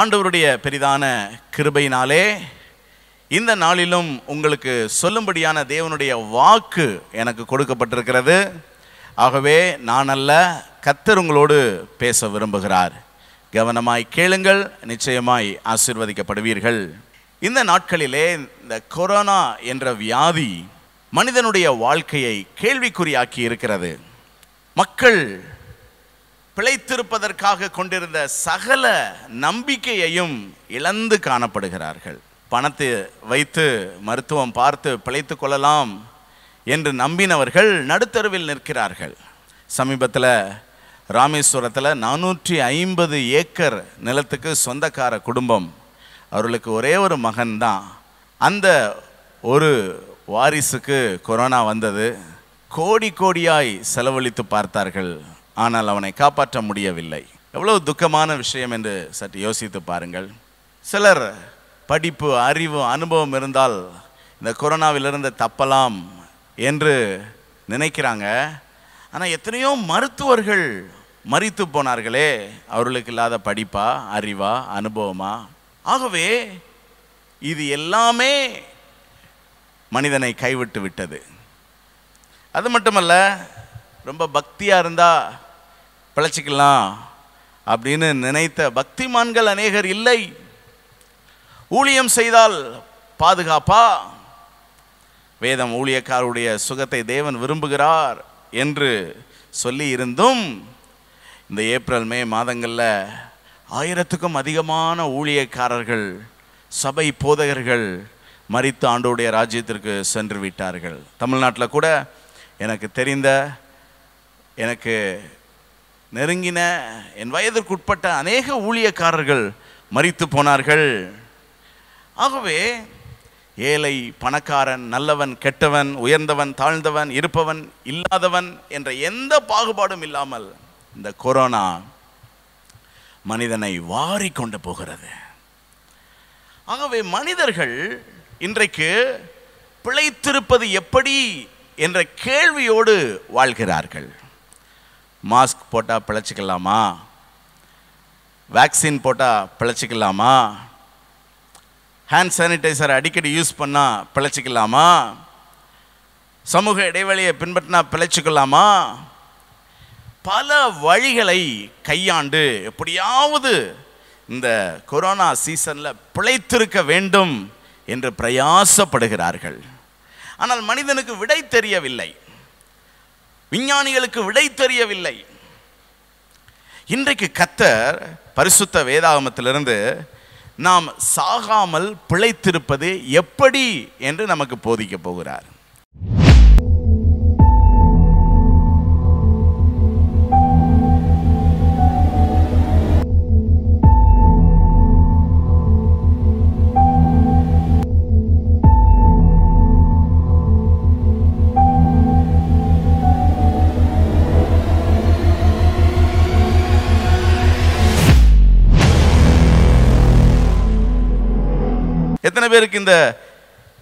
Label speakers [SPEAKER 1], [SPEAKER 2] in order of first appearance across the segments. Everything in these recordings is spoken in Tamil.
[SPEAKER 1] ஆண்டவருடைய பெரிதான கிருபையினாலே இந்த நாளிலும் உங்களுக்கு சொல்லும்படியான தேவனுடைய வாக்கு எனக்கு கொடுக்கப்பட்டிருக்கிறது ஆகவே நான் அல்ல கத்தர் உங்களோடு பேச விரும்புகிறார் கவனமாய் கேளுங்கள் நிச்சயமாய் ஆசிர்வதிக்கப்படுவீர்கள் இந்த நாட்களிலே இந்த கொரோனா என்ற வியாதி மனிதனுடைய வாழ்க்கையை கேள்விக்குறியாக்கி இருக்கிறது மக்கள் பிழைத்திருப்பதற்காக கொண்டிருந்த சகல நம்பிக்கையையும் இழந்து காணப்படுகிறார்கள் பணத்தை வைத்து மருத்துவம் பார்த்து பிழைத்து கொள்ளலாம் என்று நம்பினவர்கள் நடுத்தருவில் நிற்கிறார்கள் சமீபத்தில் ராமேஸ்வரத்தில் நானூற்றி ஐம்பது ஏக்கர் நிலத்துக்கு சொந்தக்கார குடும்பம் அவர்களுக்கு ஒரே ஒரு மகன்தான் அந்த ஒரு வாரிசுக்கு கொரோனா வந்தது கோடி கோடியாய் செலவழித்து பார்த்தார்கள் ஆனால் அவனை காப்பாற்ற முடியவில்லை எவ்வளவு துக்கமான விஷயம் என்று சற்று யோசித்து பாருங்கள் சிலர் படிப்பு அறிவு அனுபவம் இருந்தால் இந்த கொரோனாவிலிருந்து தப்பலாம் என்று நினைக்கிறாங்க ஆனால் எத்தனையோ மருத்துவர்கள் மறித்து போனார்களே அவர்களுக்கு இல்லாத படிப்பா அறிவா அனுபவமா ஆகவே இது எல்லாமே மனிதனை கைவிட்டு விட்டது அது மட்டுமல்ல ரொம்ப பக்தியாக இருந்தால் பிழைச்சிக்கலாம் அப்படின்னு நினைத்த பக்திமான்கள் அநேகர் இல்லை ஊழியம் செய்தால் பாதுகாப்பா வேதம் ஊழியக்காருடைய சுகத்தை தேவன் விரும்புகிறார் என்று சொல்லி இருந்தும் இந்த ஏப்ரல் மே மாதங்களில் ஆயிரத்துக்கும் அதிகமான ஊழியக்காரர்கள் சபை போதகர்கள் மறித்து ஆண்டோடைய ராஜ்யத்திற்கு சென்று விட்டார்கள் தமிழ்நாட்டில் கூட எனக்கு தெரிந்த எனக்கு நெருங்கின என் வயதிற்குட்பட்ட அநேக ஊழியக்காரர்கள் மறித்து போனார்கள் ஆகவே ஏழை பணக்காரன் நல்லவன் கெட்டவன் உயர்ந்தவன் தாழ்ந்தவன் இருப்பவன் இல்லாதவன் என்ற எந்த பாகுபாடும் இல்லாமல் இந்த கொரோனா மனிதனை வாரி கொண்டு போகிறது ஆகவே மனிதர்கள் இன்றைக்கு பிழைத்திருப்பது எப்படி என்ற கேள்வியோடு வாழ்கிறார்கள் மாஸ்க் போட்டால் பிழைச்சிக்கலாமா வேக்சின் போட்டால் பிழைச்சிக்கலாமா ஹேண்ட் சானிடைசர் அடிக்கடி யூஸ் பண்ணால் பிழைச்சிக்கலாமா சமூக இடைவெளியை பின்பற்றினா பிழைச்சிக்கலாமா பல வழிகளை கையாண்டு எப்படியாவது இந்த கொரோனா சீசனில் பிழைத்திருக்க வேண்டும் என்று பிரயாசப்படுகிறார்கள் ஆனால் மனிதனுக்கு விடை தெரியவில்லை விஞ்ஞானிகளுக்கு விடை தெரியவில்லை இன்றைக்கு கத்தர் பரிசுத்த வேதாகமத்திலிருந்து நாம் சாகாமல் பிழைத்திருப்பது எப்படி என்று நமக்கு போதிக்கப் போகிறார் பேருக்கு இந்த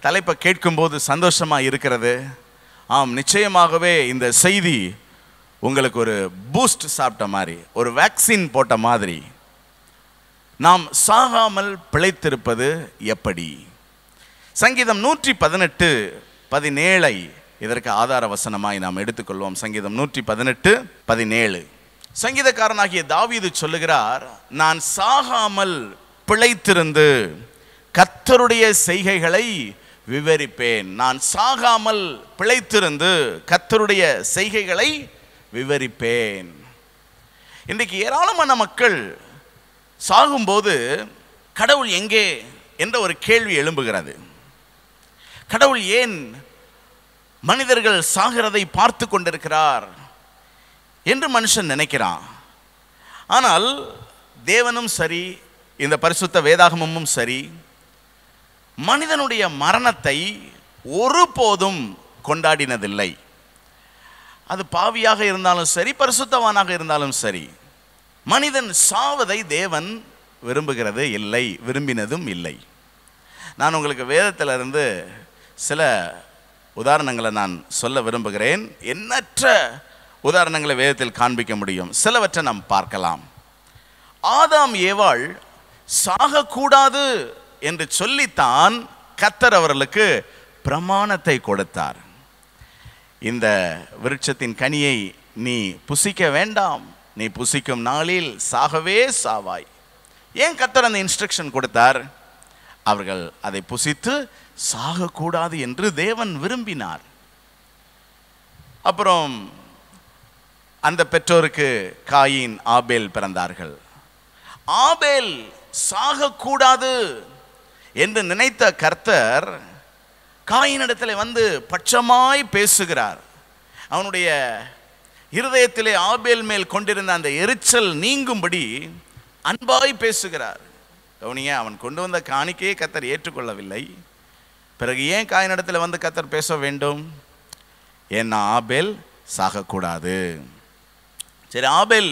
[SPEAKER 1] தலைப்பை கேட்கும்போது சந்தோஷமாக இருக்கிறது ஆம் நிச்சயமாகவே இந்த செய்தி உங்களுக்கு ஒரு பூஸ்ட் சாப்பிட்ட மாதிரி ஒரு வேக்சின் போட்ட மாதிரி நாம் சாகாமல் பிழைத்திருப்பது எப்படி சங்கீதம் நூற்றி பதினெட்டு பதினேழை இதற்கு ஆதார வசனமாய் நாம் எடுத்துக்கொள்வோம் சங்கீதம் நூற்றி பதினெட்டு பதினேழு சங்கீதக்காரனாகிய தாவீது சொல்லுகிறார் நான் சாகாமல் பிழைத்திருந்து கத்தருடைய செய்கைகளை விவரிப்பேன் நான் சாகாமல் பிழைத்திருந்து கத்தருடைய செய்கைகளை விவரிப்பேன் இன்றைக்கு ஏராளமான மக்கள் சாகும்போது கடவுள் எங்கே என்ற ஒரு கேள்வி எழும்புகிறது கடவுள் ஏன் மனிதர்கள் சாகிறதை பார்த்து கொண்டிருக்கிறார் என்று மனுஷன் நினைக்கிறான் ஆனால் தேவனும் சரி இந்த பரிசுத்த வேதாகமும் சரி மனிதனுடைய மரணத்தை ஒருபோதும் கொண்டாடினதில்லை அது பாவியாக இருந்தாலும் சரி பரிசுத்தவானாக இருந்தாலும் சரி மனிதன் சாவதை தேவன் விரும்புகிறது இல்லை விரும்பினதும் இல்லை நான் உங்களுக்கு வேதத்திலிருந்து சில உதாரணங்களை நான் சொல்ல விரும்புகிறேன் எண்ணற்ற உதாரணங்களை வேதத்தில் காண்பிக்க முடியும் சிலவற்றை நாம் பார்க்கலாம் ஆதாம் ஏவாள் சாகக்கூடாது என்று சொல்லித்தான் கத்தர் அவர்களுக்கு பிரமாணத்தை கொடுத்தார் இந்த விருட்சத்தின் கனியை நீ புசிக்க வேண்டாம் நீ புசிக்கும் நாளில் சாகவே சாவாய் ஏன் கத்தர் அந்த இன்ஸ்ட்ரக்ஷன் கொடுத்தார் அவர்கள் அதை புசித்து சாகக்கூடாது என்று தேவன் விரும்பினார் அப்புறம் அந்த பெற்றோருக்கு காயின் ஆபேல் பிறந்தார்கள் ஆபேல் சாகக்கூடாது என்று நினைத்த கர்த்தர் காயினிடத்தில் வந்து பட்சமாய் பேசுகிறார் அவனுடைய இருதயத்திலே ஆபேல் மேல் கொண்டிருந்த அந்த எரிச்சல் நீங்கும்படி அன்பாய் பேசுகிறார் கவுனிங்க அவன் கொண்டு வந்த காணிக்கையை கத்தர் ஏற்றுக்கொள்ளவில்லை பிறகு ஏன் காயினிடத்தில் வந்து கத்தர் பேச வேண்டும் என் ஆபேல் சாகக்கூடாது சரி ஆபேல்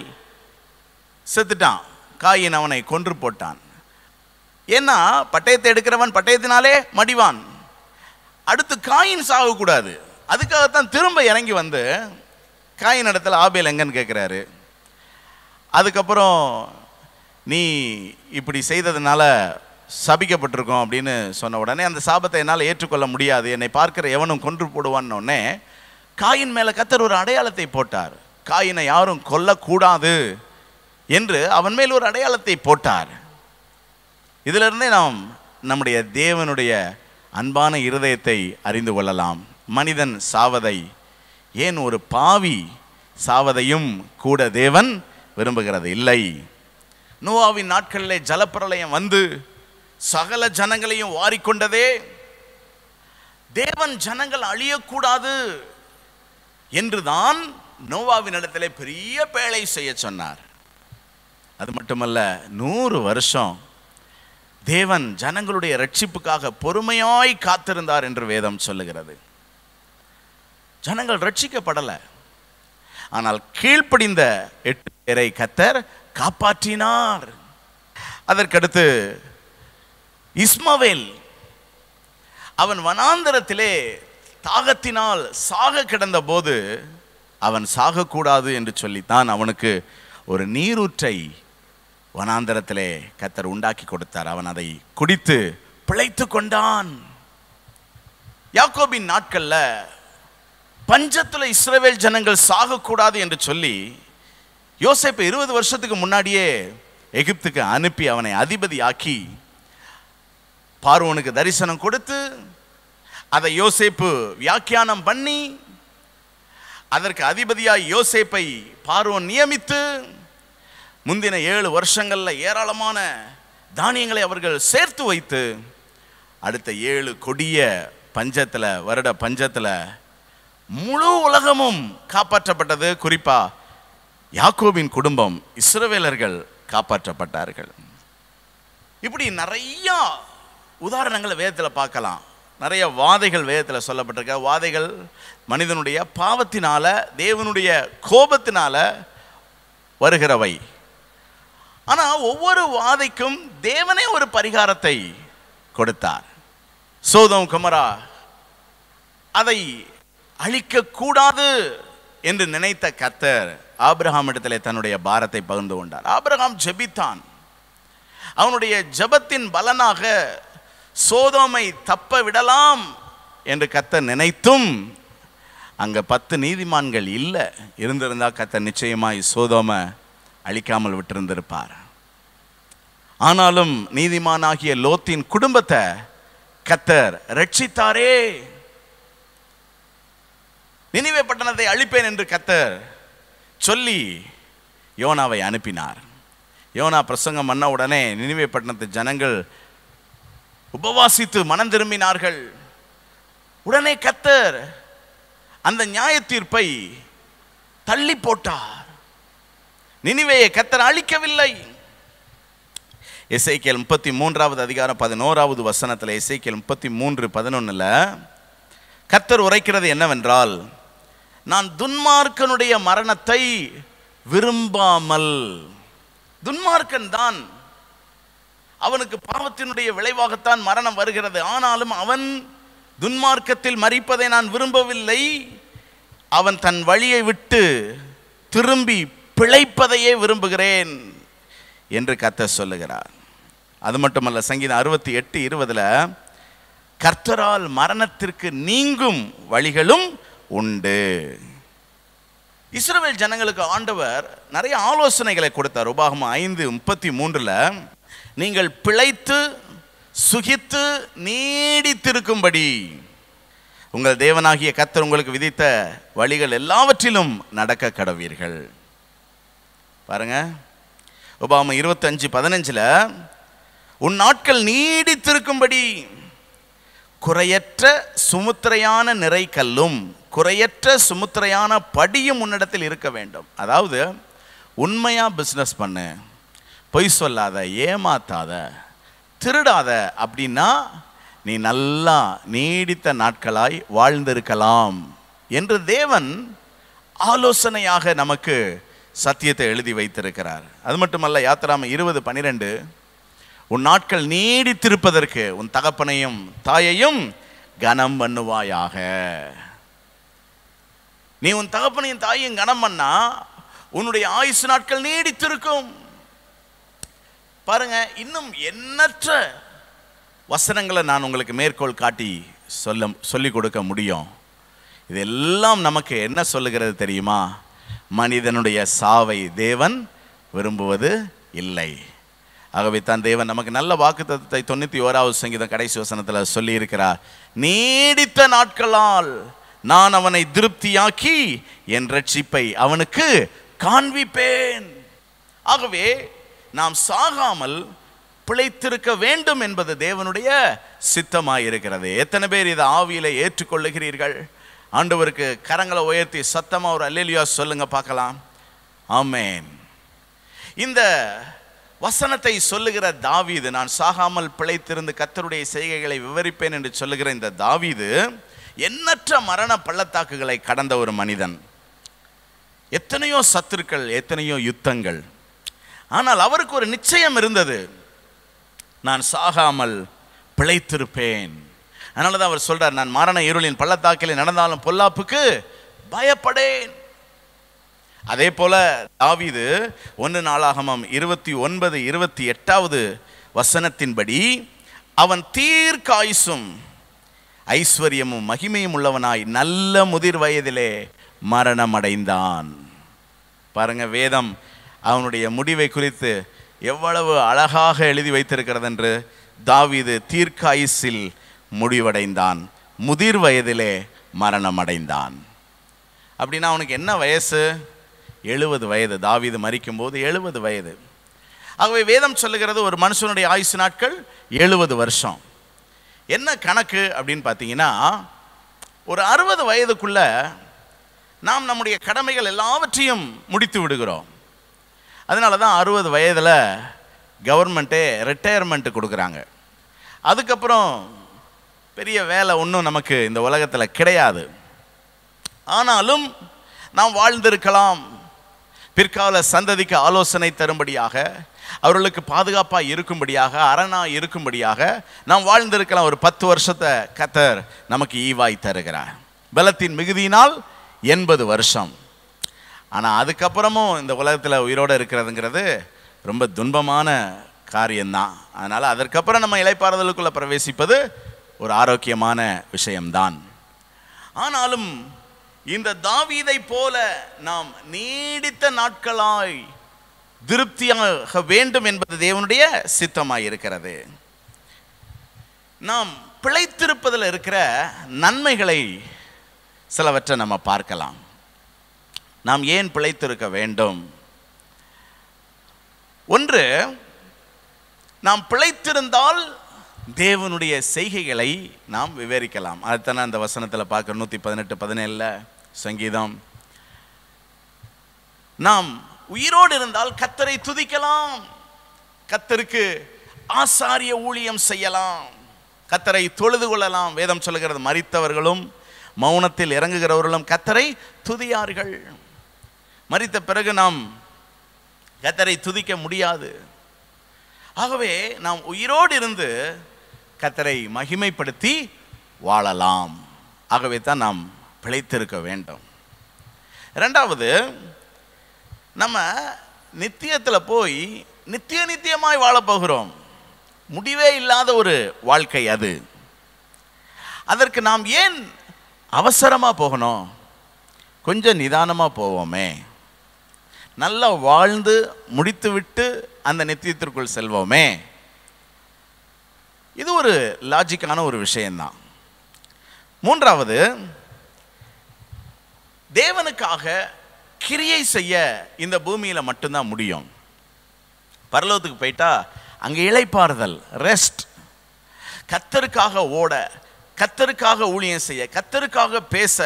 [SPEAKER 1] செத்துட்டான் காயின் அவனை கொன்று போட்டான் ஏன்னா பட்டயத்தை எடுக்கிறவன் பட்டயத்தினாலே மடிவான் அடுத்து காயின் சாகக்கூடாது அதுக்காகத்தான் திரும்ப இறங்கி வந்து காயின் இடத்துல ஆபேல் எங்கன்னு கேட்குறாரு அதுக்கப்புறம் நீ இப்படி செய்ததுனால சபிக்கப்பட்டிருக்கோம் அப்படின்னு சொன்ன உடனே அந்த சாபத்தை என்னால் ஏற்றுக்கொள்ள முடியாது என்னை பார்க்குற எவனும் கொன்று போடுவான்னொடனே காயின் மேலே கத்தர் ஒரு அடையாளத்தை போட்டார் காயினை யாரும் கொல்லக்கூடாது என்று அவன் மேல் ஒரு அடையாளத்தை போட்டார் இதிலிருந்தே நாம் நம்முடைய தேவனுடைய அன்பான இருதயத்தை அறிந்து கொள்ளலாம் மனிதன் சாவதை ஏன் ஒரு பாவி சாவதையும் கூட தேவன் விரும்புகிறது இல்லை நோவாவின் நாட்களிலே ஜலப்பிரளயம் வந்து சகல ஜனங்களையும் வாரிக்கொண்டதே தேவன் ஜனங்கள் அழியக்கூடாது என்றுதான் நோவாவின் இடத்திலே பெரிய பேழை செய்ய சொன்னார் அது மட்டுமல்ல நூறு வருஷம் தேவன் ஜனங்களுடைய ரட்சிப்புக்காக பொறுமையாய் காத்திருந்தார் என்று வேதம் சொல்லுகிறது ஜனங்கள் ரட்சிக்கப்படலை ஆனால் கீழ்ப்படிந்த எட்டு பேரை கத்தர் காப்பாற்றினார் அதற்கடுத்து இஸ்மவேல் அவன் வனாந்தரத்திலே தாகத்தினால் சாக கிடந்த போது அவன் சாகக்கூடாது என்று சொல்லித்தான் அவனுக்கு ஒரு நீரூற்றை வனாந்தரத்திலே கத்தர் உண்டாக்கி கொடுத்தார் அவன் அதை குடித்து பிழைத்து கொண்டான் யாக்கோபின் நாட்கள்ல பஞ்சத்துல இஸ்ரேவேல் ஜனங்கள் சாகக்கூடாது என்று சொல்லி யோசேப்பு இருபது வருஷத்துக்கு முன்னாடியே எகிப்துக்கு அனுப்பி அவனை அதிபதி ஆக்கி பார்வனுக்கு தரிசனம் கொடுத்து அதை யோசேப்பு வியாக்கியானம் பண்ணி அதற்கு அதிபதியாய் யோசேப்பை பார்வன் நியமித்து முந்தின ஏழு வருஷங்களில் ஏராளமான தானியங்களை அவர்கள் சேர்த்து வைத்து அடுத்த ஏழு கொடிய பஞ்சத்தில் வருட பஞ்சத்தில் முழு உலகமும் காப்பாற்றப்பட்டது குறிப்பாக யாக்கோபின் குடும்பம் இஸ்ரவேலர்கள் காப்பாற்றப்பட்டார்கள் இப்படி நிறையா உதாரணங்களை வேதத்தில் பார்க்கலாம் நிறைய வாதைகள் வேதத்தில் சொல்லப்பட்டிருக்க வாதைகள் மனிதனுடைய பாவத்தினால தேவனுடைய கோபத்தினால வருகிறவை ஆனால் ஒவ்வொரு வாதைக்கும் தேவனே ஒரு பரிகாரத்தை கொடுத்தார் சோதம் குமரா அதை அழிக்கக்கூடாது என்று நினைத்த கத்தர் ஆபிரகாம் இடத்துல தன்னுடைய பாரத்தை பகிர்ந்து கொண்டார் ஆப்ரஹாம் ஜெபித்தான் அவனுடைய ஜபத்தின் பலனாக சோதோமை தப்ப விடலாம் என்று கத்தர் நினைத்தும் அங்கே பத்து நீதிமான்கள் இல்லை இருந்திருந்தால் கத்தர் நிச்சயமாய் சோதோமை அழிக்காமல் விட்டிருந்திருப்பார் ஆனாலும் நீதிமானாகிய லோத்தின் குடும்பத்தை கத்தர் ரட்சித்தாரே நினைவே பட்டணத்தை அழிப்பேன் என்று கத்தர் சொல்லி யோனாவை அனுப்பினார் யோனா பிரசங்கம் பண்ண உடனே நினைவே பட்டணத்து ஜனங்கள் உபவாசித்து மனம் திரும்பினார்கள் உடனே கத்தர் அந்த நியாய தீர்ப்பை தள்ளி போட்டார் நினைவையை கத்தர் அழிக்கவில்லை எஸ்ஐகேல் முப்பத்தி மூன்றாவது அதிகாரம் பதினோராவது வசனத்தில் எஸ்ஐகேல் முப்பத்தி மூன்று பதினொன்றில் கத்தர் உரைக்கிறது என்னவென்றால் நான் துன்மார்க்கனுடைய மரணத்தை விரும்பாமல் துன்மார்க்கன் தான் அவனுக்கு பாவத்தினுடைய விளைவாகத்தான் மரணம் வருகிறது ஆனாலும் அவன் துன்மார்க்கத்தில் மறிப்பதை நான் விரும்பவில்லை அவன் தன் வழியை விட்டு திரும்பி பிழைப்பதையே விரும்புகிறேன் என்று கத்த சொல்லுகிறார் அது மட்டுமல்ல சங்கீதம் அறுபத்தி எட்டு இருபதில் கர்த்தரால் மரணத்திற்கு நீங்கும் வழிகளும் உண்டு இஸ்ரேல் ஜனங்களுக்கு ஆண்டவர் நிறைய ஆலோசனைகளை கொடுத்தார் உபாகம் ஐந்து முப்பத்தி மூன்றில் நீங்கள் பிழைத்து சுகித்து நீடித்திருக்கும்படி உங்கள் தேவனாகிய கத்தர் உங்களுக்கு விதித்த வழிகள் எல்லாவற்றிலும் நடக்க கடவீர்கள் பாருங்க உபாம இருபத்தஞ்சு பதினஞ்சில் உன் நாட்கள் நீடித்திருக்கும்படி குறையற்ற சுமுத்திரையான நிறை கல்லும் குறையற்ற சுமுத்திரையான படியும் உன்னிடத்தில் இருக்க வேண்டும் அதாவது உண்மையாக பிஸ்னஸ் பண்ணு பொய் சொல்லாத ஏமாத்தாத திருடாத அப்படின்னா நீ நல்லா நீடித்த நாட்களாய் வாழ்ந்திருக்கலாம் என்று தேவன் ஆலோசனையாக நமக்கு சத்தியத்தை எழுதி வைத்திருக்கிறார் அது மட்டுமல்ல யாத்திராம இருபது பனிரெண்டு உன் நாட்கள் நீடித்திருப்பதற்கு உன் தகப்பனையும் தாயையும் கனம் பண்ணுவாயாக நீ உன் தகப்பனையும் தாயையும் கனம் பண்ணா உன்னுடைய ஆயுசு நாட்கள் நீடித்திருக்கும் பாருங்க இன்னும் எண்ணற்ற வசனங்களை நான் உங்களுக்கு மேற்கோள் காட்டி சொல்ல சொல்லிக் கொடுக்க முடியும் இதெல்லாம் நமக்கு என்ன சொல்லுகிறது தெரியுமா மனிதனுடைய சாவை தேவன் விரும்புவது இல்லை ஆகவே தான் தேவன் நமக்கு நல்ல வாக்கு தத்துவத்தை தொண்ணூற்றி ஓராவது சங்கீதம் கடைசி வசனத்தில் சொல்லியிருக்கிறார் நீடித்த நாட்களால் நான் அவனை திருப்தியாக்கி என் ரட்சிப்பை அவனுக்கு காண்பிப்பேன் ஆகவே நாம் சாகாமல் பிழைத்திருக்க வேண்டும் என்பது தேவனுடைய சித்தமாயிருக்கிறது எத்தனை பேர் இதை ஆவியில ஏற்றுக்கொள்ளுகிறீர்கள் ஆண்டவருக்கு கரங்களை உயர்த்தி சத்தமாக ஒரு அல்லேலியா சொல்லுங்க பார்க்கலாம் ஆமேன் இந்த வசனத்தை சொல்லுகிற தாவீது நான் சாகாமல் பிழைத்திருந்து கத்தருடைய செய்கைகளை விவரிப்பேன் என்று சொல்லுகிற இந்த தாவீது எண்ணற்ற மரண பள்ளத்தாக்குகளை கடந்த ஒரு மனிதன் எத்தனையோ சத்துருக்கள் எத்தனையோ யுத்தங்கள் ஆனால் அவருக்கு ஒரு நிச்சயம் இருந்தது நான் சாகாமல் பிழைத்திருப்பேன் அதனால தான் அவர் சொல்கிறார் நான் மாரண இருளின் பள்ளத்தாக்கிலே நடந்தாலும் பொல்லாப்புக்கு பயப்படேன் அதே போல தாவிது ஒன்று நாளாகமம் இருபத்தி ஒன்பது இருபத்தி எட்டாவது வசனத்தின்படி அவன் தீர்க்காயுசும் ஐஸ்வர்யமும் மகிமையும் உள்ளவனாய் நல்ல முதிர் வயதிலே மரணம் அடைந்தான் பாருங்க வேதம் அவனுடைய முடிவை குறித்து எவ்வளவு அழகாக எழுதி வைத்திருக்கிறது என்று தாவிது தீர்க்காயுசில் முடிவடைந்தான் முதிர் வயதிலே மரணம் அடைந்தான் அப்படின்னா அவனுக்கு என்ன வயசு எழுபது வயது தாவிது மறிக்கும் போது எழுபது வயது ஆகவே வேதம் சொல்லுகிறது ஒரு மனுஷனுடைய ஆயுசு நாட்கள் எழுபது வருஷம் என்ன கணக்கு அப்படின்னு பார்த்தீங்கன்னா ஒரு அறுபது வயதுக்குள்ள நாம் நம்முடைய கடமைகள் எல்லாவற்றையும் முடித்து விடுகிறோம் அதனால தான் அறுபது வயதில் கவர்மெண்ட்டே ரிட்டையர்மெண்ட்டு கொடுக்குறாங்க அதுக்கப்புறம் பெரிய வேலை ஒன்றும் நமக்கு இந்த உலகத்தில் கிடையாது ஆனாலும் நாம் வாழ்ந்திருக்கலாம் பிற்கால சந்ததிக்கு ஆலோசனை தரும்படியாக அவர்களுக்கு பாதுகாப்பாக இருக்கும்படியாக அரணாக இருக்கும்படியாக நாம் வாழ்ந்திருக்கலாம் ஒரு பத்து வருஷத்தை கத்தர் நமக்கு ஈவாய் தருகிறார் பலத்தின் மிகுதியினால் எண்பது வருஷம் ஆனால் அதுக்கப்புறமும் இந்த உலகத்தில் உயிரோடு இருக்கிறதுங்கிறது ரொம்ப துன்பமான காரியம்தான் அதனால் அதற்கப்புறம் நம்ம இலைப்பாறுதலுக்குள்ளே பிரவேசிப்பது ஒரு ஆரோக்கியமான விஷயம்தான் ஆனாலும் இந்த தாவீதை போல நாம் நீடித்த நாட்களாய் திருப்தியாக வேண்டும் என்பது தேவனுடைய சித்தமாக இருக்கிறது நாம் பிழைத்திருப்பதில் இருக்கிற நன்மைகளை சிலவற்றை நம்ம பார்க்கலாம் நாம் ஏன் பிழைத்திருக்க வேண்டும் ஒன்று நாம் பிழைத்திருந்தால் தேவனுடைய செய்கைகளை நாம் விவரிக்கலாம் அதுதானே அந்த வசனத்தில் பார்க்க நூற்றி பதினெட்டு பதினேழில் சங்கீதம் நாம் உயிரோடு இருந்தால் கத்தரை துதிக்கலாம் கத்தருக்கு ஆசாரிய ஊழியம் செய்யலாம் கத்தரை தொழுது கொள்ளலாம் வேதம் சொல்கிறது மறித்தவர்களும் மௌனத்தில் இறங்குகிறவர்களும் கத்தரை துதியார்கள் மறித்த பிறகு நாம் கத்தரை துதிக்க முடியாது ஆகவே நாம் உயிரோடு இருந்து கத்தரை மகிமைப்படுத்தி வாழலாம் ஆகவே தான் நாம் பிழைத்திருக்க வேண்டும் ரெண்டாவது நம்ம நித்தியத்தில் போய் நித்திய நித்தியமாய் வாழப்போகிறோம் முடிவே இல்லாத ஒரு வாழ்க்கை அது அதற்கு நாம் ஏன் அவசரமாக போகணும் கொஞ்சம் நிதானமாக போவோமே நல்லா வாழ்ந்து முடித்துவிட்டு அந்த நித்தியத்திற்குள் செல்வோமே இது ஒரு லாஜிக்கான ஒரு விஷயம்தான் மூன்றாவது தேவனுக்காக கிரியை செய்ய இந்த பூமியில் மட்டும்தான் முடியும் பரலோகத்துக்கு போயிட்டா அங்கே இழைப்பாறுதல் ரெஸ்ட் கத்தருக்காக ஓட கத்தருக்காக ஊழியம் செய்ய கத்தருக்காக பேச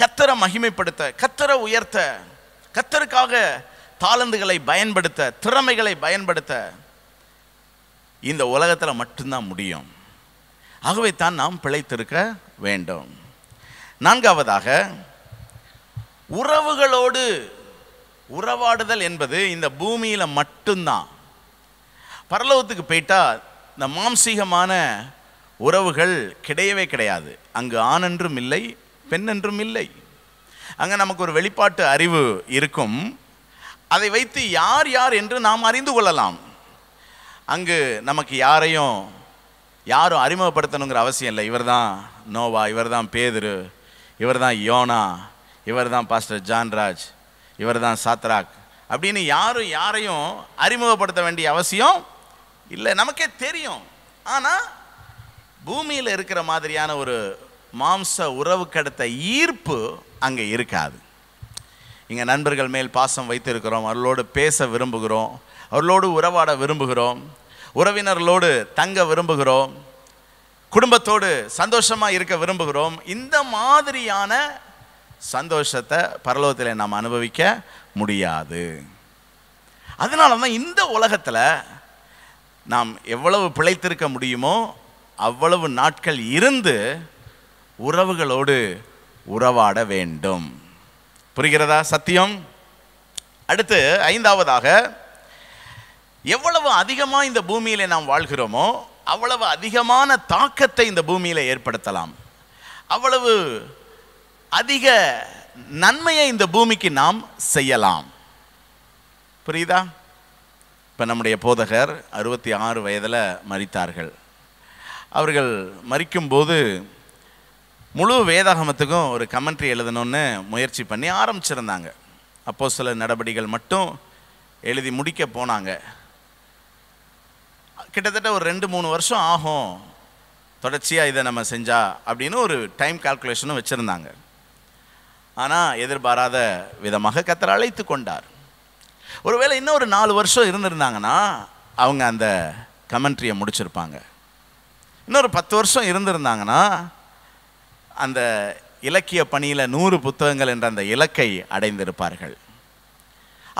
[SPEAKER 1] கத்தரை மகிமைப்படுத்த கத்தரை உயர்த்த கத்தருக்காக தாளந்துகளை பயன்படுத்த திறமைகளை பயன்படுத்த இந்த உலகத்தில் மட்டும்தான் முடியும் ஆகவே தான் நாம் பிழைத்திருக்க வேண்டும் நான்காவதாக உறவுகளோடு உறவாடுதல் என்பது இந்த பூமியில் மட்டும்தான் பரலோகத்துக்கு போயிட்டால் இந்த மாம்சீகமான உறவுகள் கிடையவே கிடையாது அங்கு ஆண் என்றும் இல்லை பெண் என்றும் இல்லை அங்கே நமக்கு ஒரு வெளிப்பாட்டு அறிவு இருக்கும் அதை வைத்து யார் யார் என்று நாம் அறிந்து கொள்ளலாம் அங்கு நமக்கு யாரையும் யாரும் அறிமுகப்படுத்தணுங்கிற அவசியம் இல்லை இவர் தான் நோவா இவர் தான் பேதுரு இவர் தான் யோனா இவர் தான் பாஸ்டர் ஜான்ராஜ் இவர் தான் சாத்ராக் அப்படின்னு யாரும் யாரையும் அறிமுகப்படுத்த வேண்டிய அவசியம் இல்லை நமக்கே தெரியும் ஆனால் பூமியில் இருக்கிற மாதிரியான ஒரு மாம்ச உறவு கடத்த ஈர்ப்பு அங்கே இருக்காது இங்கே நண்பர்கள் மேல் பாசம் வைத்திருக்கிறோம் அவர்களோடு பேச விரும்புகிறோம் அவர்களோடு உறவாட விரும்புகிறோம் உறவினர்களோடு தங்க விரும்புகிறோம் குடும்பத்தோடு சந்தோஷமாக இருக்க விரும்புகிறோம் இந்த மாதிரியான சந்தோஷத்தை பரலோகத்தில் நாம் அனுபவிக்க முடியாது அதனால தான் இந்த உலகத்தில் நாம் எவ்வளவு பிழைத்திருக்க முடியுமோ அவ்வளவு நாட்கள் இருந்து உறவுகளோடு உறவாட வேண்டும் புரிகிறதா சத்தியம் அடுத்து ஐந்தாவதாக எவ்வளவு அதிகமாக இந்த பூமியில் நாம் வாழ்கிறோமோ அவ்வளவு அதிகமான தாக்கத்தை இந்த பூமியில் ஏற்படுத்தலாம் அவ்வளவு அதிக நன்மையை இந்த பூமிக்கு நாம் செய்யலாம் புரியுதா இப்போ நம்முடைய போதகர் அறுபத்தி ஆறு வயதில் மறித்தார்கள் அவர்கள் மறிக்கும்போது முழு வேதாகமத்துக்கும் ஒரு கமெண்ட்ரி எழுதணும்னு முயற்சி பண்ணி ஆரம்பிச்சிருந்தாங்க அப்போ சில நடவடிக்கைகள் மட்டும் எழுதி முடிக்க போனாங்க கிட்டத்தட்ட ஒரு ரெண்டு மூணு வருஷம் ஆகும் தொடர்ச்சியாக இதை நம்ம செஞ்சா அப்படின்னு ஒரு டைம் கால்குலேஷனும் வச்சுருந்தாங்க ஆனால் எதிர்பாராத விதமாக கத்தர் அழைத்து கொண்டார் ஒருவேளை இன்னும் ஒரு நாலு வருஷம் இருந்திருந்தாங்கன்னா அவங்க அந்த கமெண்ட்ரியை முடிச்சிருப்பாங்க இன்னொரு பத்து வருஷம் இருந்திருந்தாங்கன்னா அந்த இலக்கிய பணியில் நூறு புத்தகங்கள் என்ற அந்த இலக்கை அடைந்திருப்பார்கள்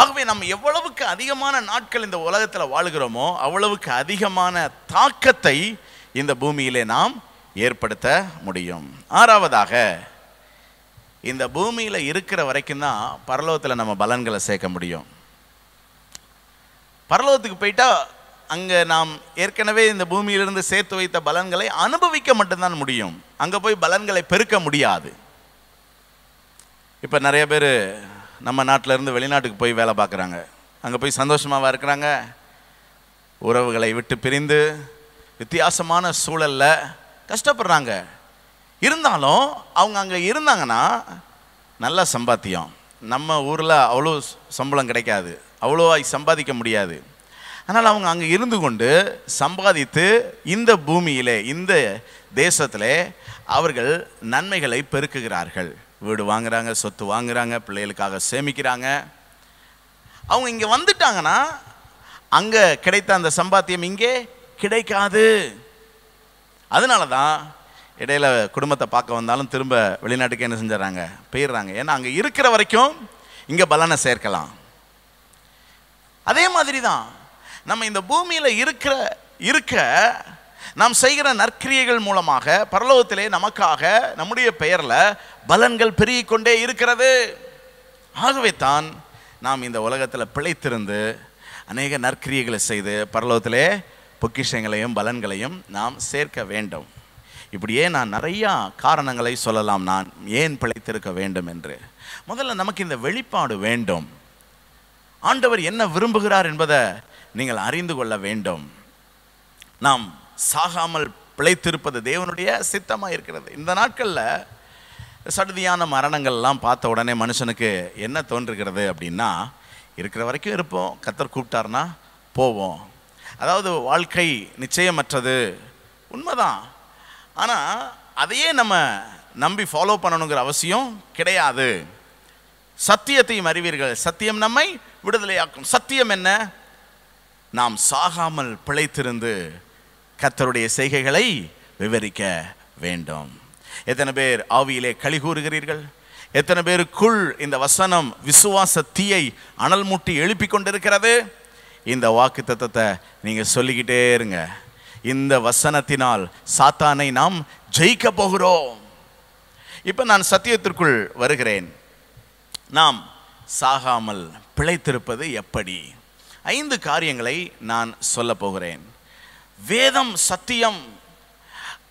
[SPEAKER 1] ஆகவே நம்ம எவ்வளவுக்கு அதிகமான நாட்கள் இந்த உலகத்தில் வாழ்கிறோமோ அவ்வளவுக்கு அதிகமான தாக்கத்தை இந்த பூமியிலே நாம் ஏற்படுத்த முடியும் ஆறாவதாக இந்த பூமியில் இருக்கிற வரைக்கும் தான் பரலோகத்தில் நம்ம பலன்களை சேர்க்க முடியும் பரலோகத்துக்கு போயிட்டால் அங்கே நாம் ஏற்கனவே இந்த பூமியிலிருந்து சேர்த்து வைத்த பலன்களை அனுபவிக்க மட்டும்தான் முடியும் அங்கே போய் பலன்களை பெருக்க முடியாது இப்போ நிறைய பேர் நம்ம நாட்டிலேருந்து வெளிநாட்டுக்கு போய் வேலை பார்க்குறாங்க அங்கே போய் சந்தோஷமாக இருக்கிறாங்க உறவுகளை விட்டு பிரிந்து வித்தியாசமான சூழலில் கஷ்டப்படுறாங்க இருந்தாலும் அவங்க அங்கே இருந்தாங்கன்னா நல்ல சம்பாத்தியம் நம்ம ஊரில் அவ்வளோ சம்பளம் கிடைக்காது அவ்வளோவா சம்பாதிக்க முடியாது அதனால் அவங்க அங்கே இருந்து கொண்டு சம்பாதித்து இந்த பூமியிலே இந்த தேசத்திலே அவர்கள் நன்மைகளை பெருக்குகிறார்கள் வீடு வாங்குறாங்க சொத்து வாங்குறாங்க பிள்ளைகளுக்காக சேமிக்கிறாங்க அவங்க இங்கே வந்துட்டாங்கன்னா அங்கே கிடைத்த அந்த சம்பாத்தியம் இங்கே கிடைக்காது அதனால தான் இடையில் குடும்பத்தை பார்க்க வந்தாலும் திரும்ப வெளிநாட்டுக்கு என்ன செஞ்சிடறாங்க போயிடுறாங்க ஏன்னா அங்கே இருக்கிற வரைக்கும் இங்கே பலனை சேர்க்கலாம் அதே மாதிரி தான் நம்ம இந்த பூமியில் இருக்கிற இருக்க நாம் செய்கிற நற்கிரியைகள் மூலமாக பரலோகத்திலே நமக்காக நம்முடைய பெயரில் பலன்கள் கொண்டே இருக்கிறது ஆகவே தான் நாம் இந்த உலகத்தில் பிழைத்திருந்து அநேக நற்கிரியைகளை செய்து பரலோகத்திலே பொக்கிஷங்களையும் பலன்களையும் நாம் சேர்க்க வேண்டும் இப்படியே நான் நிறையா காரணங்களை சொல்லலாம் நான் ஏன் பிழைத்திருக்க வேண்டும் என்று முதல்ல நமக்கு இந்த வெளிப்பாடு வேண்டும் ஆண்டவர் என்ன விரும்புகிறார் என்பதை நீங்கள் அறிந்து கொள்ள வேண்டும் நாம் சாகாமல் பிழைத்திருப்பது தேவனுடைய சித்தமாக இருக்கிறது இந்த நாட்களில் சடுதியான மரணங்கள்லாம் பார்த்த உடனே மனுஷனுக்கு என்ன தோன்றுகிறது அப்படின்னா இருக்கிற வரைக்கும் இருப்போம் கத்தர் கூப்பிட்டார்னா போவோம் அதாவது வாழ்க்கை நிச்சயமற்றது உண்மைதான் ஆனால் அதையே நம்ம நம்பி ஃபாலோ பண்ணணுங்கிற அவசியம் கிடையாது சத்தியத்தையும் அறிவீர்கள் சத்தியம் நம்மை விடுதலையாக்கும் சத்தியம் என்ன நாம் சாகாமல் பிழைத்திருந்து கத்தருடைய செய்கைகளை விவரிக்க வேண்டும் எத்தனை பேர் ஆவியிலே களி கூறுகிறீர்கள் எத்தனை பேருக்குள் இந்த வசனம் விசுவாச தீயை அனல் மூட்டி எழுப்பி கொண்டிருக்கிறது இந்த வாக்கு தத்துவத்தை நீங்கள் சொல்லிக்கிட்டே இருங்க இந்த வசனத்தினால் சாத்தானை நாம் ஜெயிக்க போகிறோம் இப்போ நான் சத்தியத்திற்குள் வருகிறேன் நாம் சாகாமல் பிழைத்திருப்பது எப்படி ஐந்து காரியங்களை நான் சொல்ல போகிறேன் வேதம் சத்தியம்